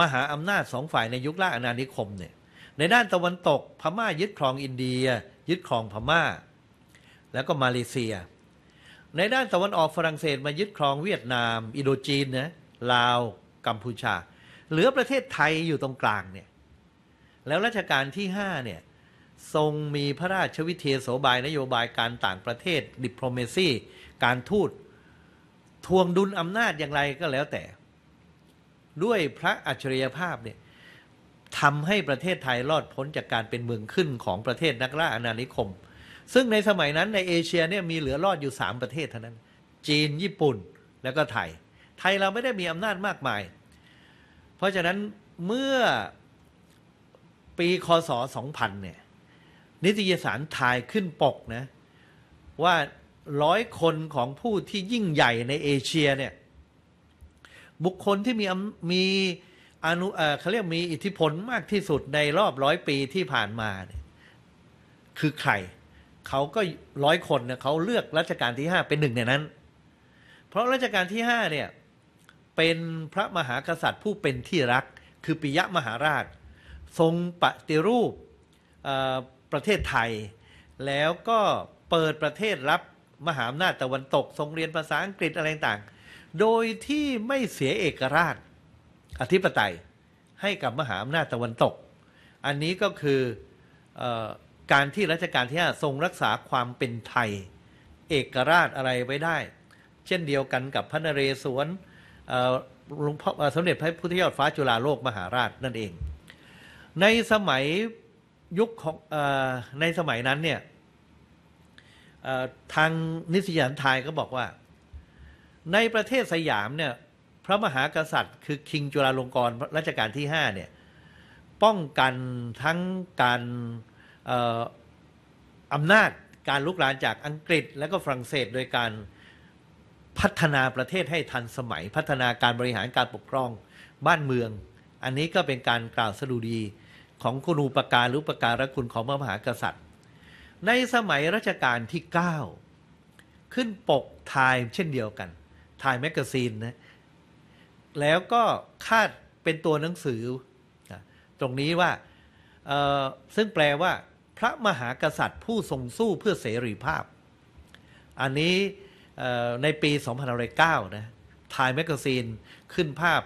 มหาอำนาจสองฝ่ายในยุคล่าอาณานิคมเนี่ยในด้านตะวันตกพม่ายึดครองอินเดีย ยึดครองพม่าแล้วก็มาเลเซีย ในด้านตะวันออกฝรั่งเศสมายึดครองเวียดนาม อินโดจีนนะลาวกัมพูชา เหลือประเทศไทยอยู่ตรงกลางเนี่ย แล้วรัชกาลที่5เนี่ย ทรงมีพระราชวิเทศโสบาย นโยบายการต่างประเทศดิปโลเมซีการทูต ทวงดุลอำนาจอย่างไรก็แล้วแต่ ด้วยพระอัจฉริยภาพเนี่ยทำให้ประเทศไทยรอดพ้นจากการเป็นเมืองขึ้นของประเทศนักล่าอาณานิคมซึ่งในสมัยนั้นในเอเชียเนี่ยมีเหลือรอดอยู่ 3 ประเทศเท่านั้น จีน ญี่ปุ่น แล้วก็ไทย ไทยเราไม่ได้มีอำนาจมากมาย เพราะฉะนั้นเมื่อปีคศ 2000 เนี่ย นิตยสารถ่ายขึ้นปกนะว่าร้อยคนของผู้ที่ยิ่งใหญ่ในเอเชียเนี่ยบุคคลที่มีมีอนุเขาเรียกมีอิทธิพลมากที่สุดในรอบร้อยปีที่ผ่านมาเนี่ยคือใครเขาก็ร้อยคนเนี่ยเขาเลือกรัชกาลที่ห้าเป็นหนึ่งในนั้น เพราะรัชกาลที่ห้าเนี่ย เป็นพระมหากษัตริย์ผู้เป็นที่รักคือปิยมหาราช ทรงปฏิรูปประเทศไทย แล้วก็เปิดประเทศรับมหาอำนาจตะวันตก ทรงเรียนภาษาอังกฤษอะไรต่างๆโดยที่ไม่เสียเอกราช อธิปไตย ให้กับมหาอำนาจตะวันตก อันนี้ก็คืออการที่รัชกาลที่ 5 ทรงรักษาความเป็นไทย เอกราชอะไรไว้ได้ เช่นเดียวกันกับพระนเรศวรหลวงพ่อสมเด็จพระพุทธยอดฟ้าจุฬาโลกมหาราชนั่นเอง ในสมัยยุคของในสมัยนั้นเนี่ยทางนิสยานไทยก็บอกว่า ในประเทศสยามเนี่ยพระมหากษัตริย์ คือ คิงจุฬาลงกรณ์รัชกาลที่5เนี่ยป้องกันทั้งการอำนาจการลุกลานจากอังกฤษและก็ฝรั่งเศสโดยการพัฒนาประเทศให้ทันสมัยพัฒนาการบริหารการปกครองบ้านเมือง อันนี้ก็เป็นการกล่าวสดุดีของคุณูปการหรือประการคุณของพระมหากษัตริย์ ในสมัยรัชกาลที่ 9 ขึ้นปกไทยเช่นเดียวกันไทยแมกกาซีนนะแล้วก็คาดเป็นตัวหนังสือ ตรงนี้ว่าซึ่งแปลว่าพระมหากษัตริย์ผู้ทรงสู้เพื่อเสรีภาพ อันนี้ในปี 2009นะ ไทยแมกกาซีน ขึ้นภาพ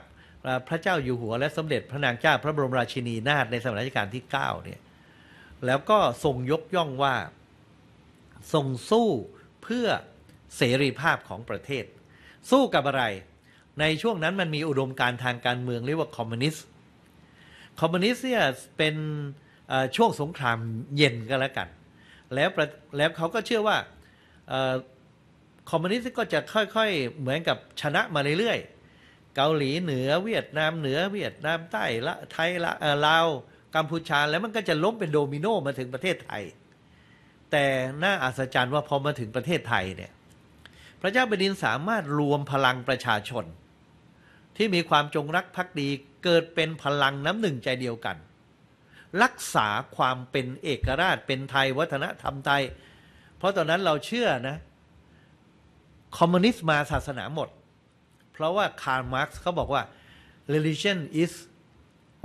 พระเจ้าอยู่หัวและสมเด็จพระนางเจ้าพระบรมราชินีนาถในสมัยรัชกาลที่ 9 เนี่ย แล้วก็ทรงยกย่องว่า ทรงสู้เพื่อเสรีภาพของประเทศ สู้กับอะไร ในช่วงนั้นมันมีอุดมการทางการเมืองเรียกว่าคอมมิวนิสต์ คอมมิวนิสต์เนี่ยเป็นช่วงสงครามเย็นก็แล้วกัน แล้วแล้วเขาก็เชื่อว่าคอมมิวนิสต์ก็จะค่อยๆ เหมือนกับชนะมาเรื่อยๆ เกาหลี เหนือเวียดนามเหนือเวียดนามใต้ละไทยละลาว กัมพูชา แล้วมันก็จะล้มเป็นโดมิโนมาถึงประเทศไทย แต่น่าอัศจรรย์ว่าพอมาถึงประเทศไทยเนี่ยพระเจ้าแผ่นดินสามารถรวมพลังประชาชน ที่มีความจงรักภักดี เกิดเป็นพลังน้ำหนึ่งใจเดียวกันรักษาความเป็นเอกราชเป็นไทยวัฒนธรรมไทย เพราะตอนนั้นเราเชื่อนะคอมมิวนิสต์มาศาสนาหมด เพราะว่าคาร์มาร์กเขาบอกว่า religion is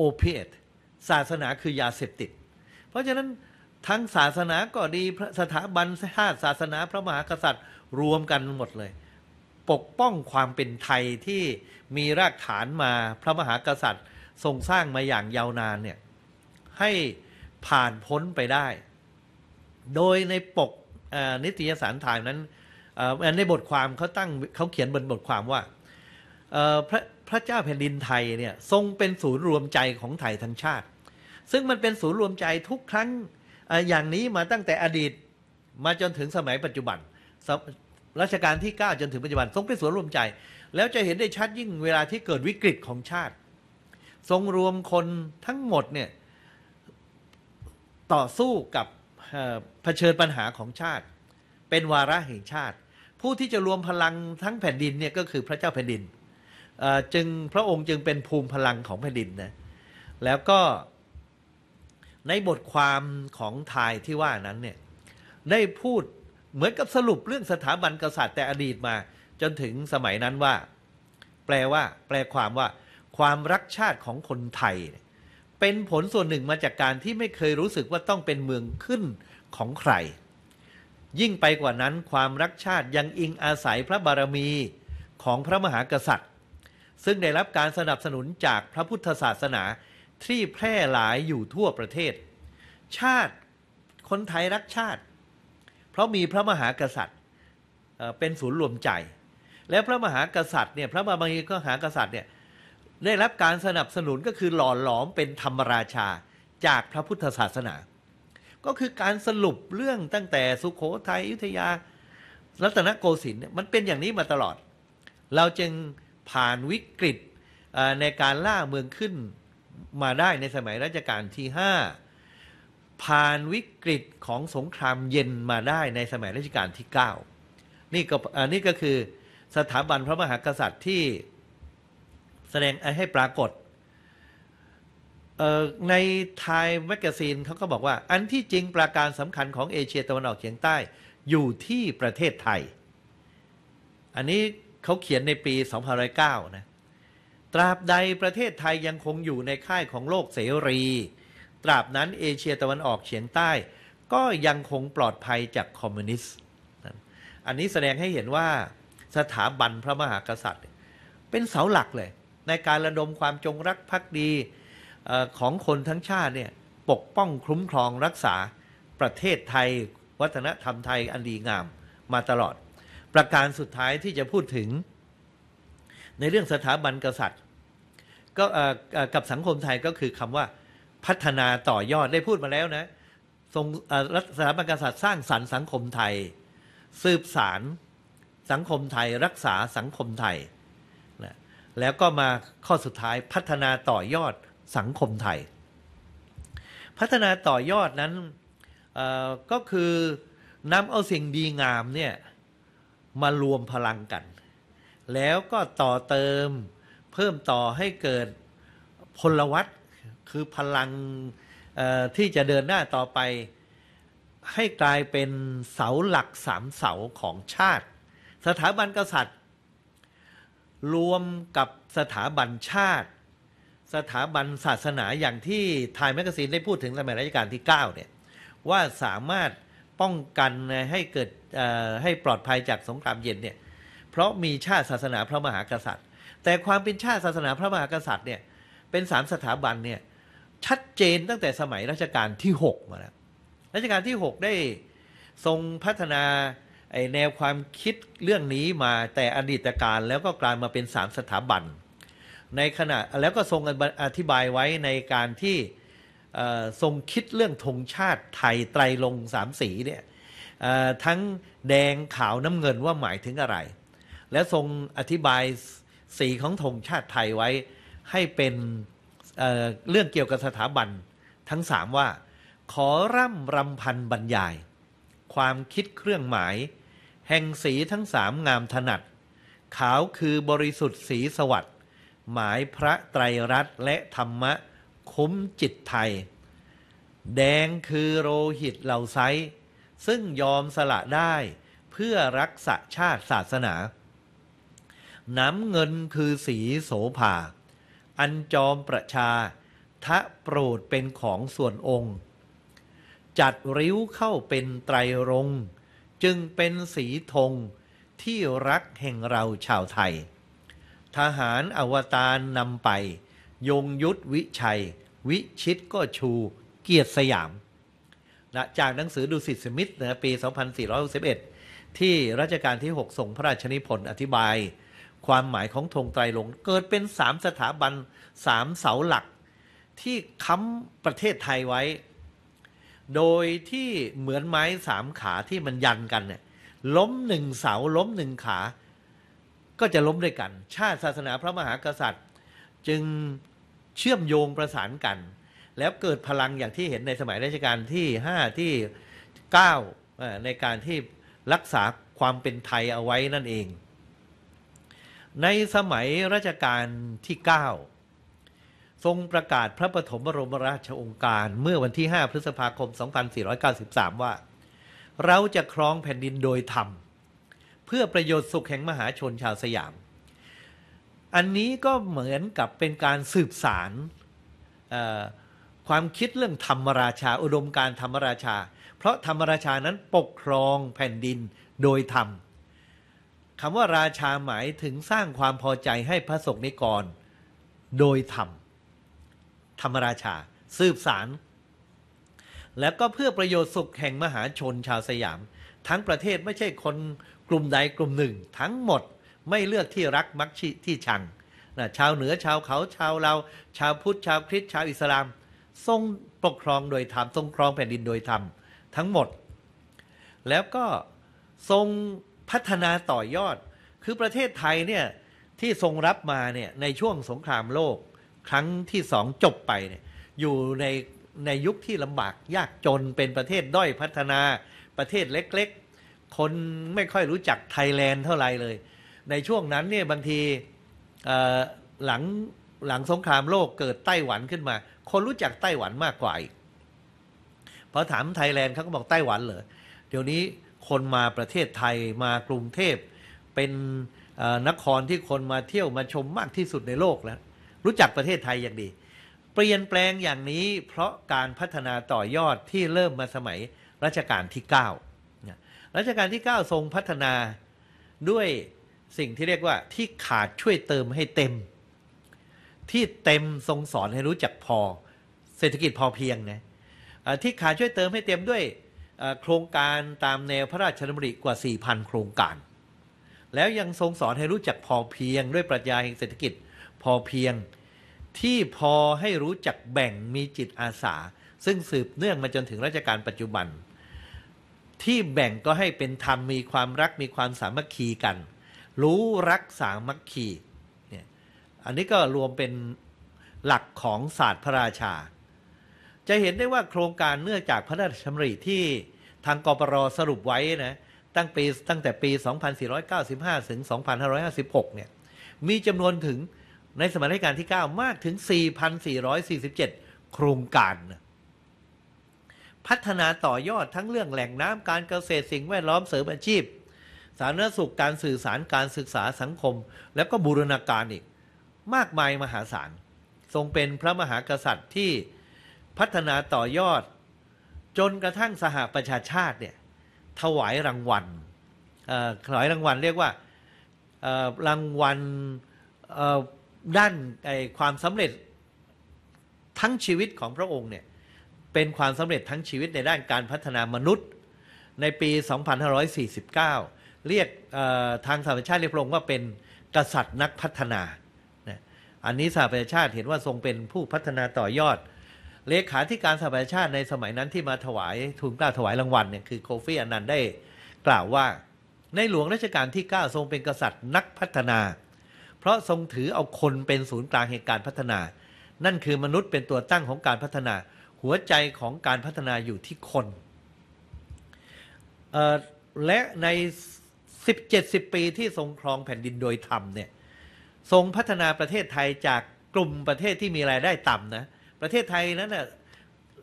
opiate ศาสนาคือยาเสพติด เพราะฉะนั้นทั้งศาสนาก็ดีสถาบันชาติศาสนาพระมหากษัตริย์ รวมกันหมดเลย ปกป้องความเป็นไทยที่มีรากฐานมาพระมหากษัตริย์ ทรงสร้างมาอย่างยาวนานเนี่ยให้ผ่านพ้นไปได้ โดยในปกนิตยสารไทม์นั้น ในบทความเขาตั้งเขาเขียนบนบทความว่าพระพระเจ้าแผ่นดินไทยเนี่ย ทรงเป็นศูนย์รวมใจของไทยทั้งชาติ ซึ่งมันเป็นศูนย์รวมใจทุกครั้งอย่างนี้มาตั้งแต่อดีตมาจนถึงสมัยปัจจุบัน รัชกาลที่9จนถึงปัจจุบัน ทรงเป็นศูนย์รวมใจ แล้วจะเห็นได้ชัดยิ่งเวลาที่เกิดวิกฤตของชาติ ทรงรวมคนทั้งหมดเนี่ยต่อสู้กับเผชิญปัญหาของชาติ เป็นวาระแห่งชาติ ผู้ที่จะรวมพลังทั้งแผ่นดินเนี่ยก็คือพระเจ้าแผ่นดิน จึงพระองค์จึงเป็นภูมิพลังของแผ่นดินนะแล้วก็ในบทความของไทยที่ว่านั้นเนี่ยได้พูดเหมือนกับสรุปเรื่องสถาบันกษัตริย์แต่อดีตมา จนถึงสมัยนั้นว่า แปลว่าแปลความว่าความรักชาติของคนไทยเยเป็นผลส่วนหนึ่งมาจากการที่ไม่เคยรู้สึกว่าต้องเป็นเมืองขึ้นของใคร ยิ่งไปกว่านั้นความรักชาติยังอิงอาศัยพระบารมีของพระมหากษัตริย์ ซึ่งได้รับการสนับสนุนจากพระพุทธศาสนาที่แพร่หลายอยู่ทั่วประเทศ ชาติคนไทยรักชาติ เพราะมีพระมหากษัตริย์เป็นศูนย์รวมใจ และพระมหากษัตริย์เนี่ยพระบารมีก็หากษัตริย์เนี่ยได้รับการสนับสนุนก็คือหล่อหลอมเป็นธรรมราชาจากพระพุทธศาสนา ก็คือการสรุปเรื่องตั้งแต่สุขโขทัยอยุธยา รัตนโกสินทร์มันเป็นอย่างนี้มาตลอด เราจึงผ่านวิกฤตในการล่าเมืองขึ้นมาได้ในสมัยรัชกาลที่ 5 ผ่านวิกฤตของสงครามเย็นมาได้ในสมัยรัชกาลที่9นี่ก็นี่ก็คือสถาบันพระมหากษัตริย์ที่แสดงให้ปรากฏในไทยแมกกาซีนเขาก็บอกว่า อันที่จริงประการสำคัญของเอเชีย ตะวันออกเฉียงใต้อยู่ที่ประเทศไทย อันนี้เขาเขียนในปี 2009 นะตราบใดประเทศไทยยังคงอยู่ในค่ายของโลกเสรี ตราบนั้นเอเชียตะวันออกเฉียงใต้ ก็ยังคงปลอดภัยจากคอมมิวนิสต์ อันนี้แสดงให้เห็นว่าสถาบันพระมหากษัตริย์เป็นเสาหลักเลยในการระดมความจงรักภักดีของคนทั้งชาติเนี่ยปกป้องคุ้มครองรักษาประเทศไทย วัฒนธรรมไทยอันดีงามมาตลอดประการสุดท้ายที่จะพูดถึง ในเรื่องสถาบันกษัตริย์ก็กับสังคมไทยก็คือคำว่าพัฒนาต่อยอดได้พูดมาแล้วนะ ทรงรัฐสถาบันกษัตริย์สร้างสรรค์สังคมไทย สืบสารสังคมไทย รักษาสังคมไทยแล้วก็มาข้อสุดท้ายพัฒนาต่อยอดสังคมไทย พัฒนาต่อยอดนั้นก็คือนำเอาสิ่งดีงามเนี่ยมารวมพลังกัน แล้วก็ต่อเติมเพิ่มต่อให้เกิดพลวัตคือพลังที่จะเดินหน้าต่อไป ให้กลายเป็นเสาหลักสามเสาของชาติ สถาบันกษัตริย์รวมกับสถาบันชาติ สถาบันศาสนาอย่างที่ไทยแมกกาซีนได้พูดถึงสมัยรัชกาลที่9เนี่ย ว่าสามารถป้องกันให้เกิดให้ปลอดภัยจากสงครามเย็นเนี่ย เพราะมีชาติศาสนาพระมหากษัตริย์ แต่ความเป็นชาติศาสนาพระมหากษัตริย์เนี่ย เป็นสามสถาบันเนี่ยชัดเจนตั้งแต่สมัยรัชกาลที่ 6 มาแล้วรัชกาลที่ 6 ได้ทรงพัฒนาไอแนวความคิดเรื่องนี้มาแต่อดีตการแล้วก็กลายมาเป็นสามสถาบัน ในขณะแล้วก็ทรงอธิบายไว้ในการที่ทรงคิดเรื่องธงชาติไทยไตรลงสามสีเนี่ยทั้งแดงขาวน้ำเงินว่าหมายถึงอะไร และทรงอธิบายสีของธงชาติไทยไว้ ให้เป็นเเรื่องเกี่ยวกับสถาบันทั้งสามว่า ขอร่ำรำพันบรรยายความคิดเครื่องหมาย แห่งสีทั้งสามงามถนัด ขาวคือบริสุทธิ์สีสวัสดหมายพระไตรรัตน์และธรรมะคุ้มจิตไทย แดงคือโรหิตเหล่าไซซึ่งยอมสละได้เพื่อรักษาชาติศาสนา น้ำเงินคือสีโสภา อันจอมประชาทะโปรดเป็นของส่วนองค์จัดริ้วเข้าเป็นไตรรงจึงเป็นสีธงที่รักแห่งเราชาวไทย ทหารอวตารนำไปยงยุทธวิชัย วิชิตก็ชูเกียรติสยามนะจากหนังสือดุสิตสมิธนะปี 2461ที่รัชกาลที่6ส่งพระราชนิพนธ์อธิบาย ความหมายของธงไตรลงเกิดเป็น 3 สถาบัน 3 เสาหลัก ที่ค้ำประเทศไทยไว้โดยที่เหมือนไม้สามขาที่มันยันกันเนี่ยล้มหนึ่งเสา ล้มหนึ่งขา ก็จะล้มด้วยกัน ชาติศาสนาพระมหากษัตริย์ จึงเชื่อมโยงประสานกัน แล้วเกิดพลังอย่างที่เห็นในสมัยรัชกาลที่ 5 ที่9ในการที่รักษาความเป็นไทยเอาไว้นั่นเอง ในสมัยรัชกาลที่ 9ทรงประกาศพระปฐมบรมราชองค์การ เมื่อวันที่ 5 พฤษภาคม 2493 ว่า เราจะครองแผ่นดินโดยธรรม เพื่อประโยชน์สุขแห่งมหาชนชาวสยาม อันนี้ก็เหมือนกับเป็นการสืบสารความคิดเรื่องธรรมราชาอุดมการธรรมราชา เพราะธรรมราชานั้นปกครองแผ่นดินโดยธรรมคำว่าราชาหมายถึงสร้างความพอใจให้พระสงฆ์นิกรโดยธรรมธรรมราชาสืบสารและก็เพื่อประโยชน์สุขแห่งมหาชนชาวสยาม ทั้งประเทศไม่ใช่คนกลุ่มใดกลุ่มหนึ่ง ทั้งหมดไม่เลือกที่รักมักชิที่ชังนะชาวเหนือชาวเขาชาวเราชาวพุทธชาวคริสต์ชาวอิสลาม ทรงปกครองโดยธรรมทรงครองแผ่นดินโดยธรรม ทั้งหมด แล้วก็ทรงพัฒนาต่อยอดคือประเทศไทยเนี่ยที่ทรงรับมาเนี่ยในช่วงสงครามโลกครั้งที่สองจบไปเนี่ยอยู่ในในยุคที่ลำบากยากจนเป็นประเทศด้อยพัฒนาประเทศเล็ก ๆ คนไม่ค่อยรู้จักไทยแลนด์เท่าไหร่เลย ในช่วงนั้นเนี่ยบางทีหลังหลังสงครามโลกเกิดไต้หวันขึ้นมา คนรู้จักไต้หวันมากกว่าอีกพอถามไทยแลนด์เขาก็บอกไต้หวันเหรอเดี๋ยวนี้คนมาประเทศไทยมากรุงเทพเป็นนครที่คนมาเที่ยวมาชมมากที่สุดในโลกแล้วรู้จักประเทศไทยอย่างดี เปลี่ยนแปลงอย่างนี้ เพราะการพัฒนาต่อยอดที่เริ่มมาสมัยรัชกาลที่9รัชกาลที่ 9 ทรงพัฒนาด้วยสิ่งที่เรียกว่าที่ขาดช่วยเติมให้เต็ม ที่เต็มทรงสอนให้รู้จักพอเศรษฐกิจพอเพียงนะที่ขาดช่วยเติมให้เต็มด้วยโครงการตามแนวพระราชดำริกว่า4,000 โครงการ แล้วยังทรงสอนให้รู้จักพอเพียง ด้วยปรัชญาแห่งเศรษฐกิจพอเพียงที่พอให้รู้จักแบ่งมีจิตอาสา ซึ่งสืบเนื่องมาจนถึงราชการปัจจุบัน ที่แบ่งก็ให้เป็นธรรมมีความรักมีความสามัคคีกัน รู้รักสามัคคีเนี่ยอันนี้ก็รวมเป็นหลักของศาสตร์พระราชา จะเห็นได้ว่าโครงการเนื่องจากพระราชดำริที่ทางกปรสรุปไว้นะตั้งปีตั้งแต่ปี 2495 ถึง 2556 เนี่ยมีจำนวนถึงในสมัยรัชกาลที่ 9 มากถึง 4,447 โครงการ พัฒนาต่อยอดทั้งเรื่องแหล่งน้ำการเกษตรสิ่งแวดล้อมเสริมอาชีพ สาธารณสุขการสื่อสารการศึกษาสังคมแล้วก็บูรณาการอีก มากมายมหาศาลทรงเป็นพระมหากษัตริย์ที่พัฒนาต่อยอดจนกระทั่งสหประชาชาติเนี่ยถวายรางวัลถวายรางวัลเรียกว่ารางวัลด้านไอความสำเร็จทั้งชีวิตของพระองค์เนี่ยเป็นความสำเร็จทั้งชีวิตในด้านการพัฒนามนุษย์ ในปี 2549 เรียกทางสหประชาติเรียกพระองค์ว่าเป็นกษัตริย์นักพัฒนา อันนี้สหประชาชาติเห็นว่าทรงเป็นผู้พัฒนาต่อยอด เลขาธิการสหประชาชาติในสมัยนั้นที่มาถวายทูลเกล้าถวายรางวัลเนี่ยคือโคฟีออนันต์ได้กล่าวว่าในหลวงรัชกาลที่9ทรงเป็นกษัตริย์นักพัฒนาราะทรงถือเอาคนเป็นศูนย์กลางเหตุการณ์พัฒนา นั่นคือมนุษย์เป็นตัวตั้งของการพัฒนา หัวใจของการพัฒนาอยู่ที่คน และใน17-10ปีที่ทรงครองแผ่นดินโดยธรรมเนี่ย ทรงพัฒนาประเทศไทยจากกลุ่มประเทศที่มีรายได้ต่ำนะ ประเทศไทยนั้นนะ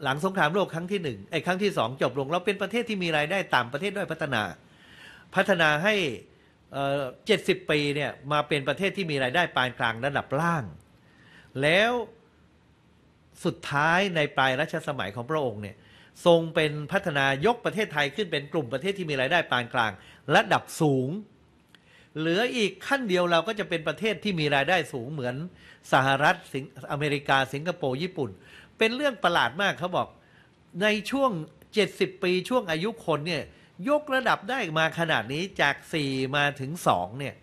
หลังสงครามโลกครั้งที่หนึ่งไอ้ครั้งที่สองจบลงเราเป็นประเทศที่มีรายได้ต่ำประเทศด้อยพัฒนา พัฒนาให้70 ปีเนี่ยมาเป็นประเทศที่มีรายได้ปานกลางระดับล่าง แล้วสุดท้ายในปลายรัชสมัยของพระองค์เนี่ยทรงเป็นพัฒนายกประเทศไทยขึ้นเป็นกลุ่มประเทศที่มีรายได้ปานกลางระดับสูงเหลืออีกขั้นเดียวเราก็จะเป็นประเทศที่มีรายได้สูงเหมือนสหรัฐอเมริกาสิงคโปร์ญี่ปุ่น เป็นเรื่องประหลาดมากเขาบอกในช่วง 70 ปีช่วงอายุคนเนี่ยยกระดับได้มาขนาดนี้จาก 4 มาถึง 2เนี่ย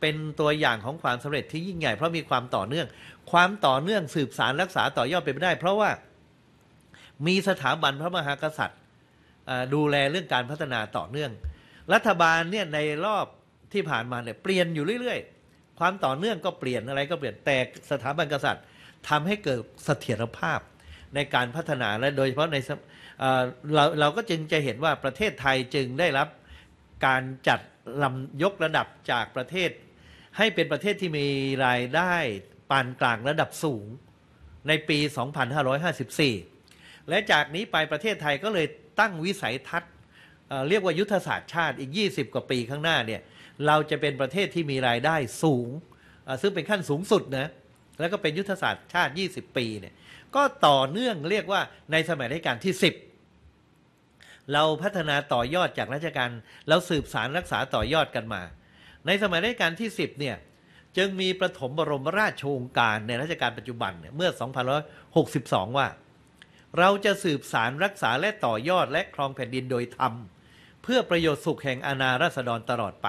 เป็นตัวอย่างของความสำเร็จที่ยิ่งใหญ่เพราะมีความต่อเนื่องความต่อเนื่อง สืบสารรักษาต่อยอดเป็นไได้ เพราะว่ามีสถาบันพระมหากษัตริย์ดูแลเรื่องการพัฒนาต่อเนื่อง รัฐบาลเนี่ยในรอบที่ผ่านมาเนี่ยเปลี่ยนอยู่เรื่อย ๆ ความต่อเนื่องก็เปลี่ยนอะไรก็เปลี่ยน แต่ สถาบันกษัตริย์ ทำให้เกิดเสถียรภาพในการพัฒนาและโดยเฉพาะในเราเราก็จึงจะเห็นว่าประเทศไทยจึงได้รับการจัดลำยกระดับจากประเทศ ให้เป็นประเทศที่มีรายได้ปานกลางระดับสูงในปี 2554 และจากนี้ไปประเทศไทยก็เลยตั้งวิสัยทัศน์เรียกว่ายุทธศาสตร์ชาติอีก 20 กว่าปีข้างหน้าเนี่ยเราจะเป็นประเทศที่มีรายได้สูง ซึ่งเป็นขั้นสูงสุดนะแล้วก็เป็นยุทธศาสตร์ชาติ 20 ปีเนี่ยก็ต่อเนื่องเรียกว่าในสมัยรัชกาลที่ 10เราพัฒนาต่อยอดจากราชการ เราสืบสารรักษาต่อยอดกันมา ในสมัยรัชกาลที่ 10เนี่ยจึงมีประถมบรมราชโองการในรัชกาลปัจจุบันเนี่ยเมื่อ2562ว่า เราจะสืบสารรักษาและต่อยอดและครองแผ่นดินโดยธรรมเพื่อประโยชน์สุขแห่งอาณาราษฎรตลอดไป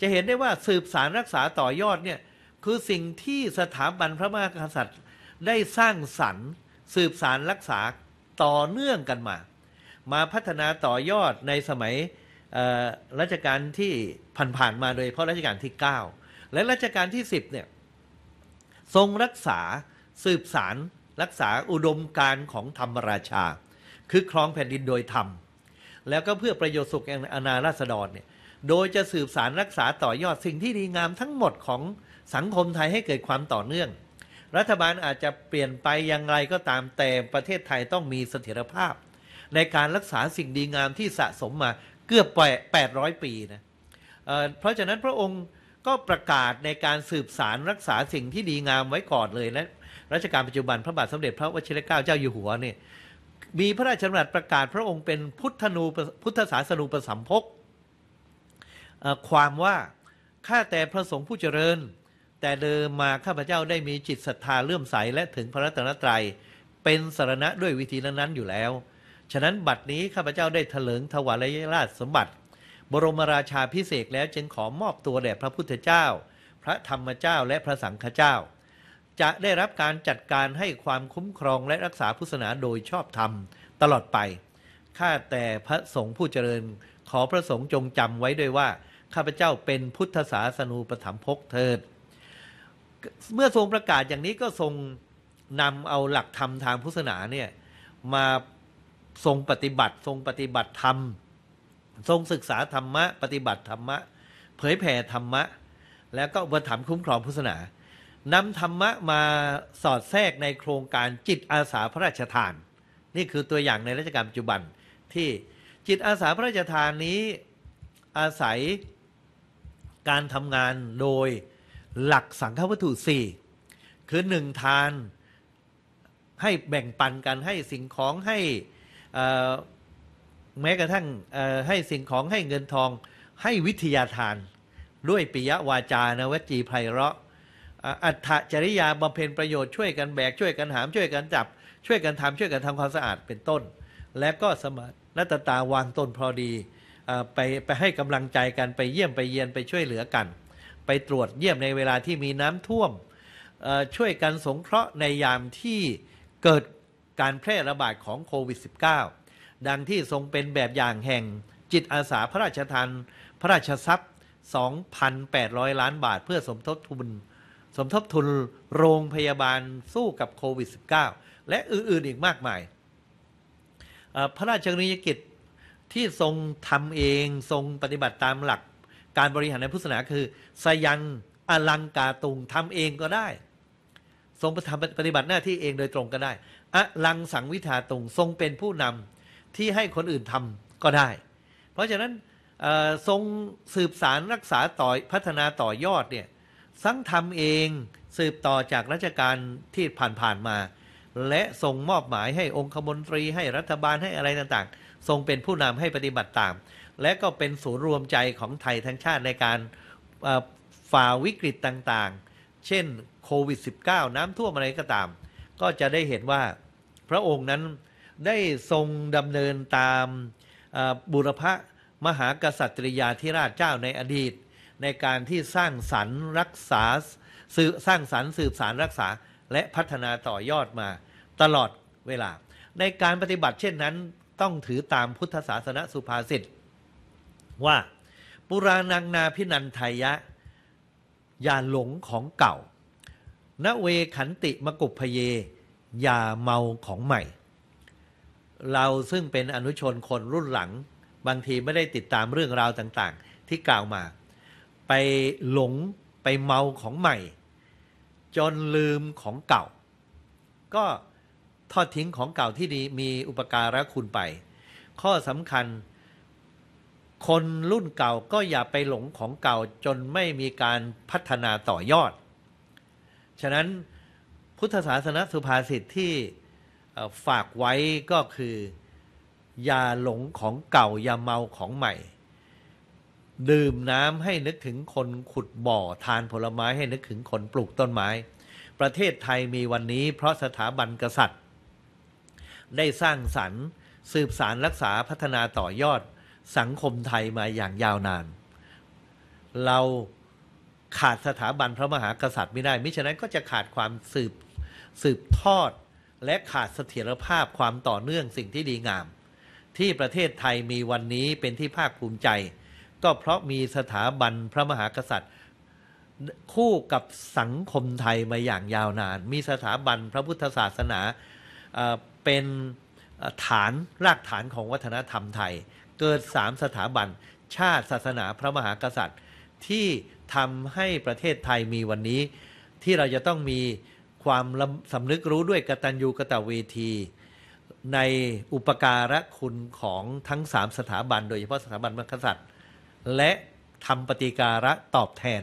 จะเห็นได้ว่าสืบสารรักษาต่อยอดเนี่ยคือสิ่งที่สถาบันพระมหากษัตริย์ ได้สร้างสรรค์สืบสารรักษาต่อเนื่องกันมามาพัฒนาต่อยอดในสมัยรัชกาลที่ผ่านๆมาโดยเพราะรัชกาลที่ 9 และรัชกาลที่ 10เนี่ยทรงรักษาสืบสารรักษาอุดมการของธรรมราชา คือครองแผ่นดินโดยธรรมแล้วก็เพื่อประโยชน์สุขแห่งอาณาราษฎรเนี่ยโดยจะสืบสารรักษาต่อยอดสิ่งที่ดีงามทั้งหมดของสังคมไทยให้เกิดความต่อเนื่อง รัฐบาลอาจจะเปลี่ยนไปอย่างไรก็ตามแต่ประเทศไทยต้องมีเสถียรภาพในการรักษาสิ่งดีงามที่สะสมมาเกือบแปดร้อยปีนะเเพราะฉะนั้นพระองค์ก็ประกาศในการสืบสารรักษาสิ่งที่ดีงามไว้ก่อนเลยนะรัชกาลปัจจุบัน พระบาทสมเด็จพระวชิรเกล้าเจ้าอยู่หัวเนี่ยมีพระราชบัญญัติประกาศพระองค์เป็นพุทธนูพุทธศาสนูปสัมภกความว่าข้าแต่พระสงฆ์ผู้เจริญ แต่เดิมมาข้าพเจ้าได้มีจิตศรัทธาเลื่อมใสและถึงพระรัตนตรัยเป็นสารณะด้วยวิธีนั้นๆอยู่แล้วฉะนั้นบัดนี้ข้าพเจ้าได้ ถลิงถวายราชสมบัติ บรมราชาพิเศษแล้ว จึงขอมอบตัว แด่พระพุทธเจ้า พระธรรมเจ้าและพระสังฆเจ้า จะได้รับการจัดการให้ความคุ้มครองและรักษาพุทธศาสนาโดยชอบธรรมตลอดไป ข้าแต่พระสงฆ์ผู้เจริญขอพระสงฆ์จงจำไว้ด้วยว่าข้าพเจ้าเป็นพุทธศาสนูปถัมภกเถิด เมื่อทรงประกาศอย่างนี้ก็ทรงนำเอาหลักธรรมทางพุทธศาสนาเนี่ยมาทรงปฏิบัติทรงปฏิบัติธรรม ทรงศึกษาธรรมะ ปฏิบัติธรรมะเผยแผ่ธรรมะ แล้วก็บุถัมคุ้มครองพุทธศาสนานำธรรมะ มาสอดแทรกในโครงการจิตอาสาพระราชทาน นี่คือตัวอย่างในรัชกาลปัจจุบันที่จิตอาสาพระราชทานนี้อาศัยการทำงานโดยหลักสังฆวัตถุ4คือหนึ่งทานให้แบ่งปันกันให้สิ่งของให้แม้กระทั่งให้สิ่งของให้เงินทองให้วิทยาทานด้วยปิยวาจานวจีไพเราะ อัตจริยาบำเพ็ญประโยชน์ช่วยกันแบก ช่วยกันหามช่วยกันจับช่วยกันทำช่วยกันทำความสะอาดเป็นต้น และก็สมนัตตาวางตนพอดีไปไปให้กำลังใจกันไปเยี่ยมไปเยียนไปช่วยเหลือกัน ไปตรวจเยี่ยมในเวลาที่มีน้ำท่วมช่วยกันสงเคราะห์ในยามที่เกิดการแพร่ระบาดของโควิด -19 ดังที่ทรงเป็นแบบอย่างแห่ง จิตอาสาพระราชทานพระราชทรัพย์ 2,800 ล้านบาทเพื่อสมทบทุนสมทบทุนโรงพยาบาลสู้กับโควิด -19 และอื่นๆอีกมากมาย พระราชกรณียกิจที่ทรงทำเองทรงปฏิบัติตามหลักการบริหารในพุทธศาสนาคือ สยังอลังกาตุงทำเองก็ได้ ทรงปฏิบัติหน้าที่เองโดยตรงก็ได้อลังสังวิทาตรงทรงเป็นผู้นำที่ให้คนอื่นทำก็ได้ เพราะฉะนั้นทรงสืบสารรักษาต่อพัฒนาต่อยอดเนี่ยสั้งทำเองสืบต่อจากราชการที่ผ่านๆมา และทรงมอบหมายให้องคมนตรี ให้รัฐบาลให้อะไรต่างๆ ทรงเป็นผู้นำให้ปฏิบัติตาม และก็เป็นศูนย์รวมใจของไทยทั้งชาติในการฝ่าวิกฤตต่างๆ เช่นโควิด -19 น้ำท่วมอะไรก็ตาม ก็จะได้เห็นว่าพระองค์นั้นได้ทรงดำเนินตามบุรพะ มหากษัตริยาธิราชเจ้าในอดีต ในการที่สร้างสรรรักษาสืบสร้างสรรสืบสารรักษาและพัฒนาต่อยอดมาตลอดเวลาในการปฏิบัติเช่นนั้นต้องถือตามพุทธศาสนสุภาษิตว่า ปุรานังนาพินันทยะอย่าหลงของเก่านเวขันติมกุพพเยอย่าเมาของใหม่ เราซึ่งเป็นอนุชนคนรุ่นหลังบางทีไม่ได้ติดตามเรื่องราวต่างๆ ที่กล่าวมา ไปหลงไปเมาของใหม่ จนลืมของเก่า ก็ทอดทิ้งของเก่าที่ดีมีอุปการะคุณไป ข้อสำคัญ คนรุ่นเก่าก็อย่าไปหลงของเก่าจนไม่มีการพัฒนาต่อยอด ฉะนั้นพุทธศาสนสุภาษิตที่ฝากไว้ก็คืออย่าหลงของเก่าอย่าเมาของใหม่ ดื่มน้ำให้นึกถึงคนขุดบ่อทานผลไม้ให้นึกถึงคนปลูกต้นไม้ ประเทศไทยมีวันนี้เพราะสถาบันกษัตริย์ได้สร้างสรรค์สืบสารรักษาพัฒนาต่อยอดสังคมไทยมาอย่างยาวนาน เราขาดสถาบันพระมหากษัตริย์ไม่ได้มิฉะนั้นก็จะขาดความสืบสืบทอดและขาดเสถียรภาพความต่อเนื่องสิ่งที่ดีงาม ที่ประเทศไทยมีวันนี้เป็นที่ภาคภูมิใจ ก็เพราะมีสถาบันพระมหากษัตริย์ คู่กับสังคมไทยมาอย่างยาวนาน มีสถาบันพระพุทธศาสนาเป็นฐานรากฐานของวัฒนธรรมไทย เกิดสามสถาบันชาติศาสนาพระมหากษัตริย์ ที่ทำให้ประเทศไทยมีวันนี้ที่เราจะต้องมีความสำนึกรู้ด้วยกตัญญูกตเวที ในอุปการะคุณของทั้งสามสถาบันโดยเฉพาะสถาบันมรรคสัตว์และทำปฏิการะตอบแทน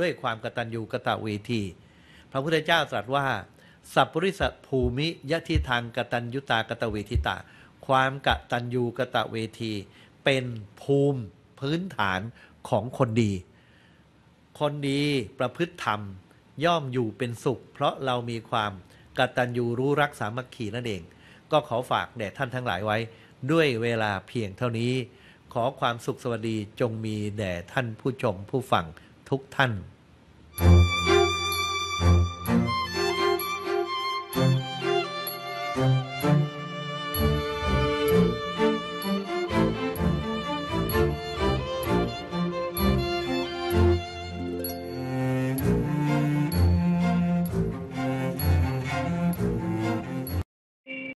ด้วยความกตัญญูกตเวที พระพุทธเจ้าตรัสว่า สัพปริสัตภูมิยะทิทางกตัญญุตากตเวทิตาความกตัญญูกตเวที เป็นภูมิพื้นฐานของคนดี คนดีประพฤติธรรมย่อมอยู่เป็นสุข เพราะเรามีความกตัญญูรู้รักสามัคคีนั่นเอง ก็ขอฝากแด่ท่านทั้งหลายไว้ ด้วยเวลาเพียงเท่านี้ ขอความสุขสวัสดีจงมีแด่ท่านผู้ชมผู้ฟังทุกท่าน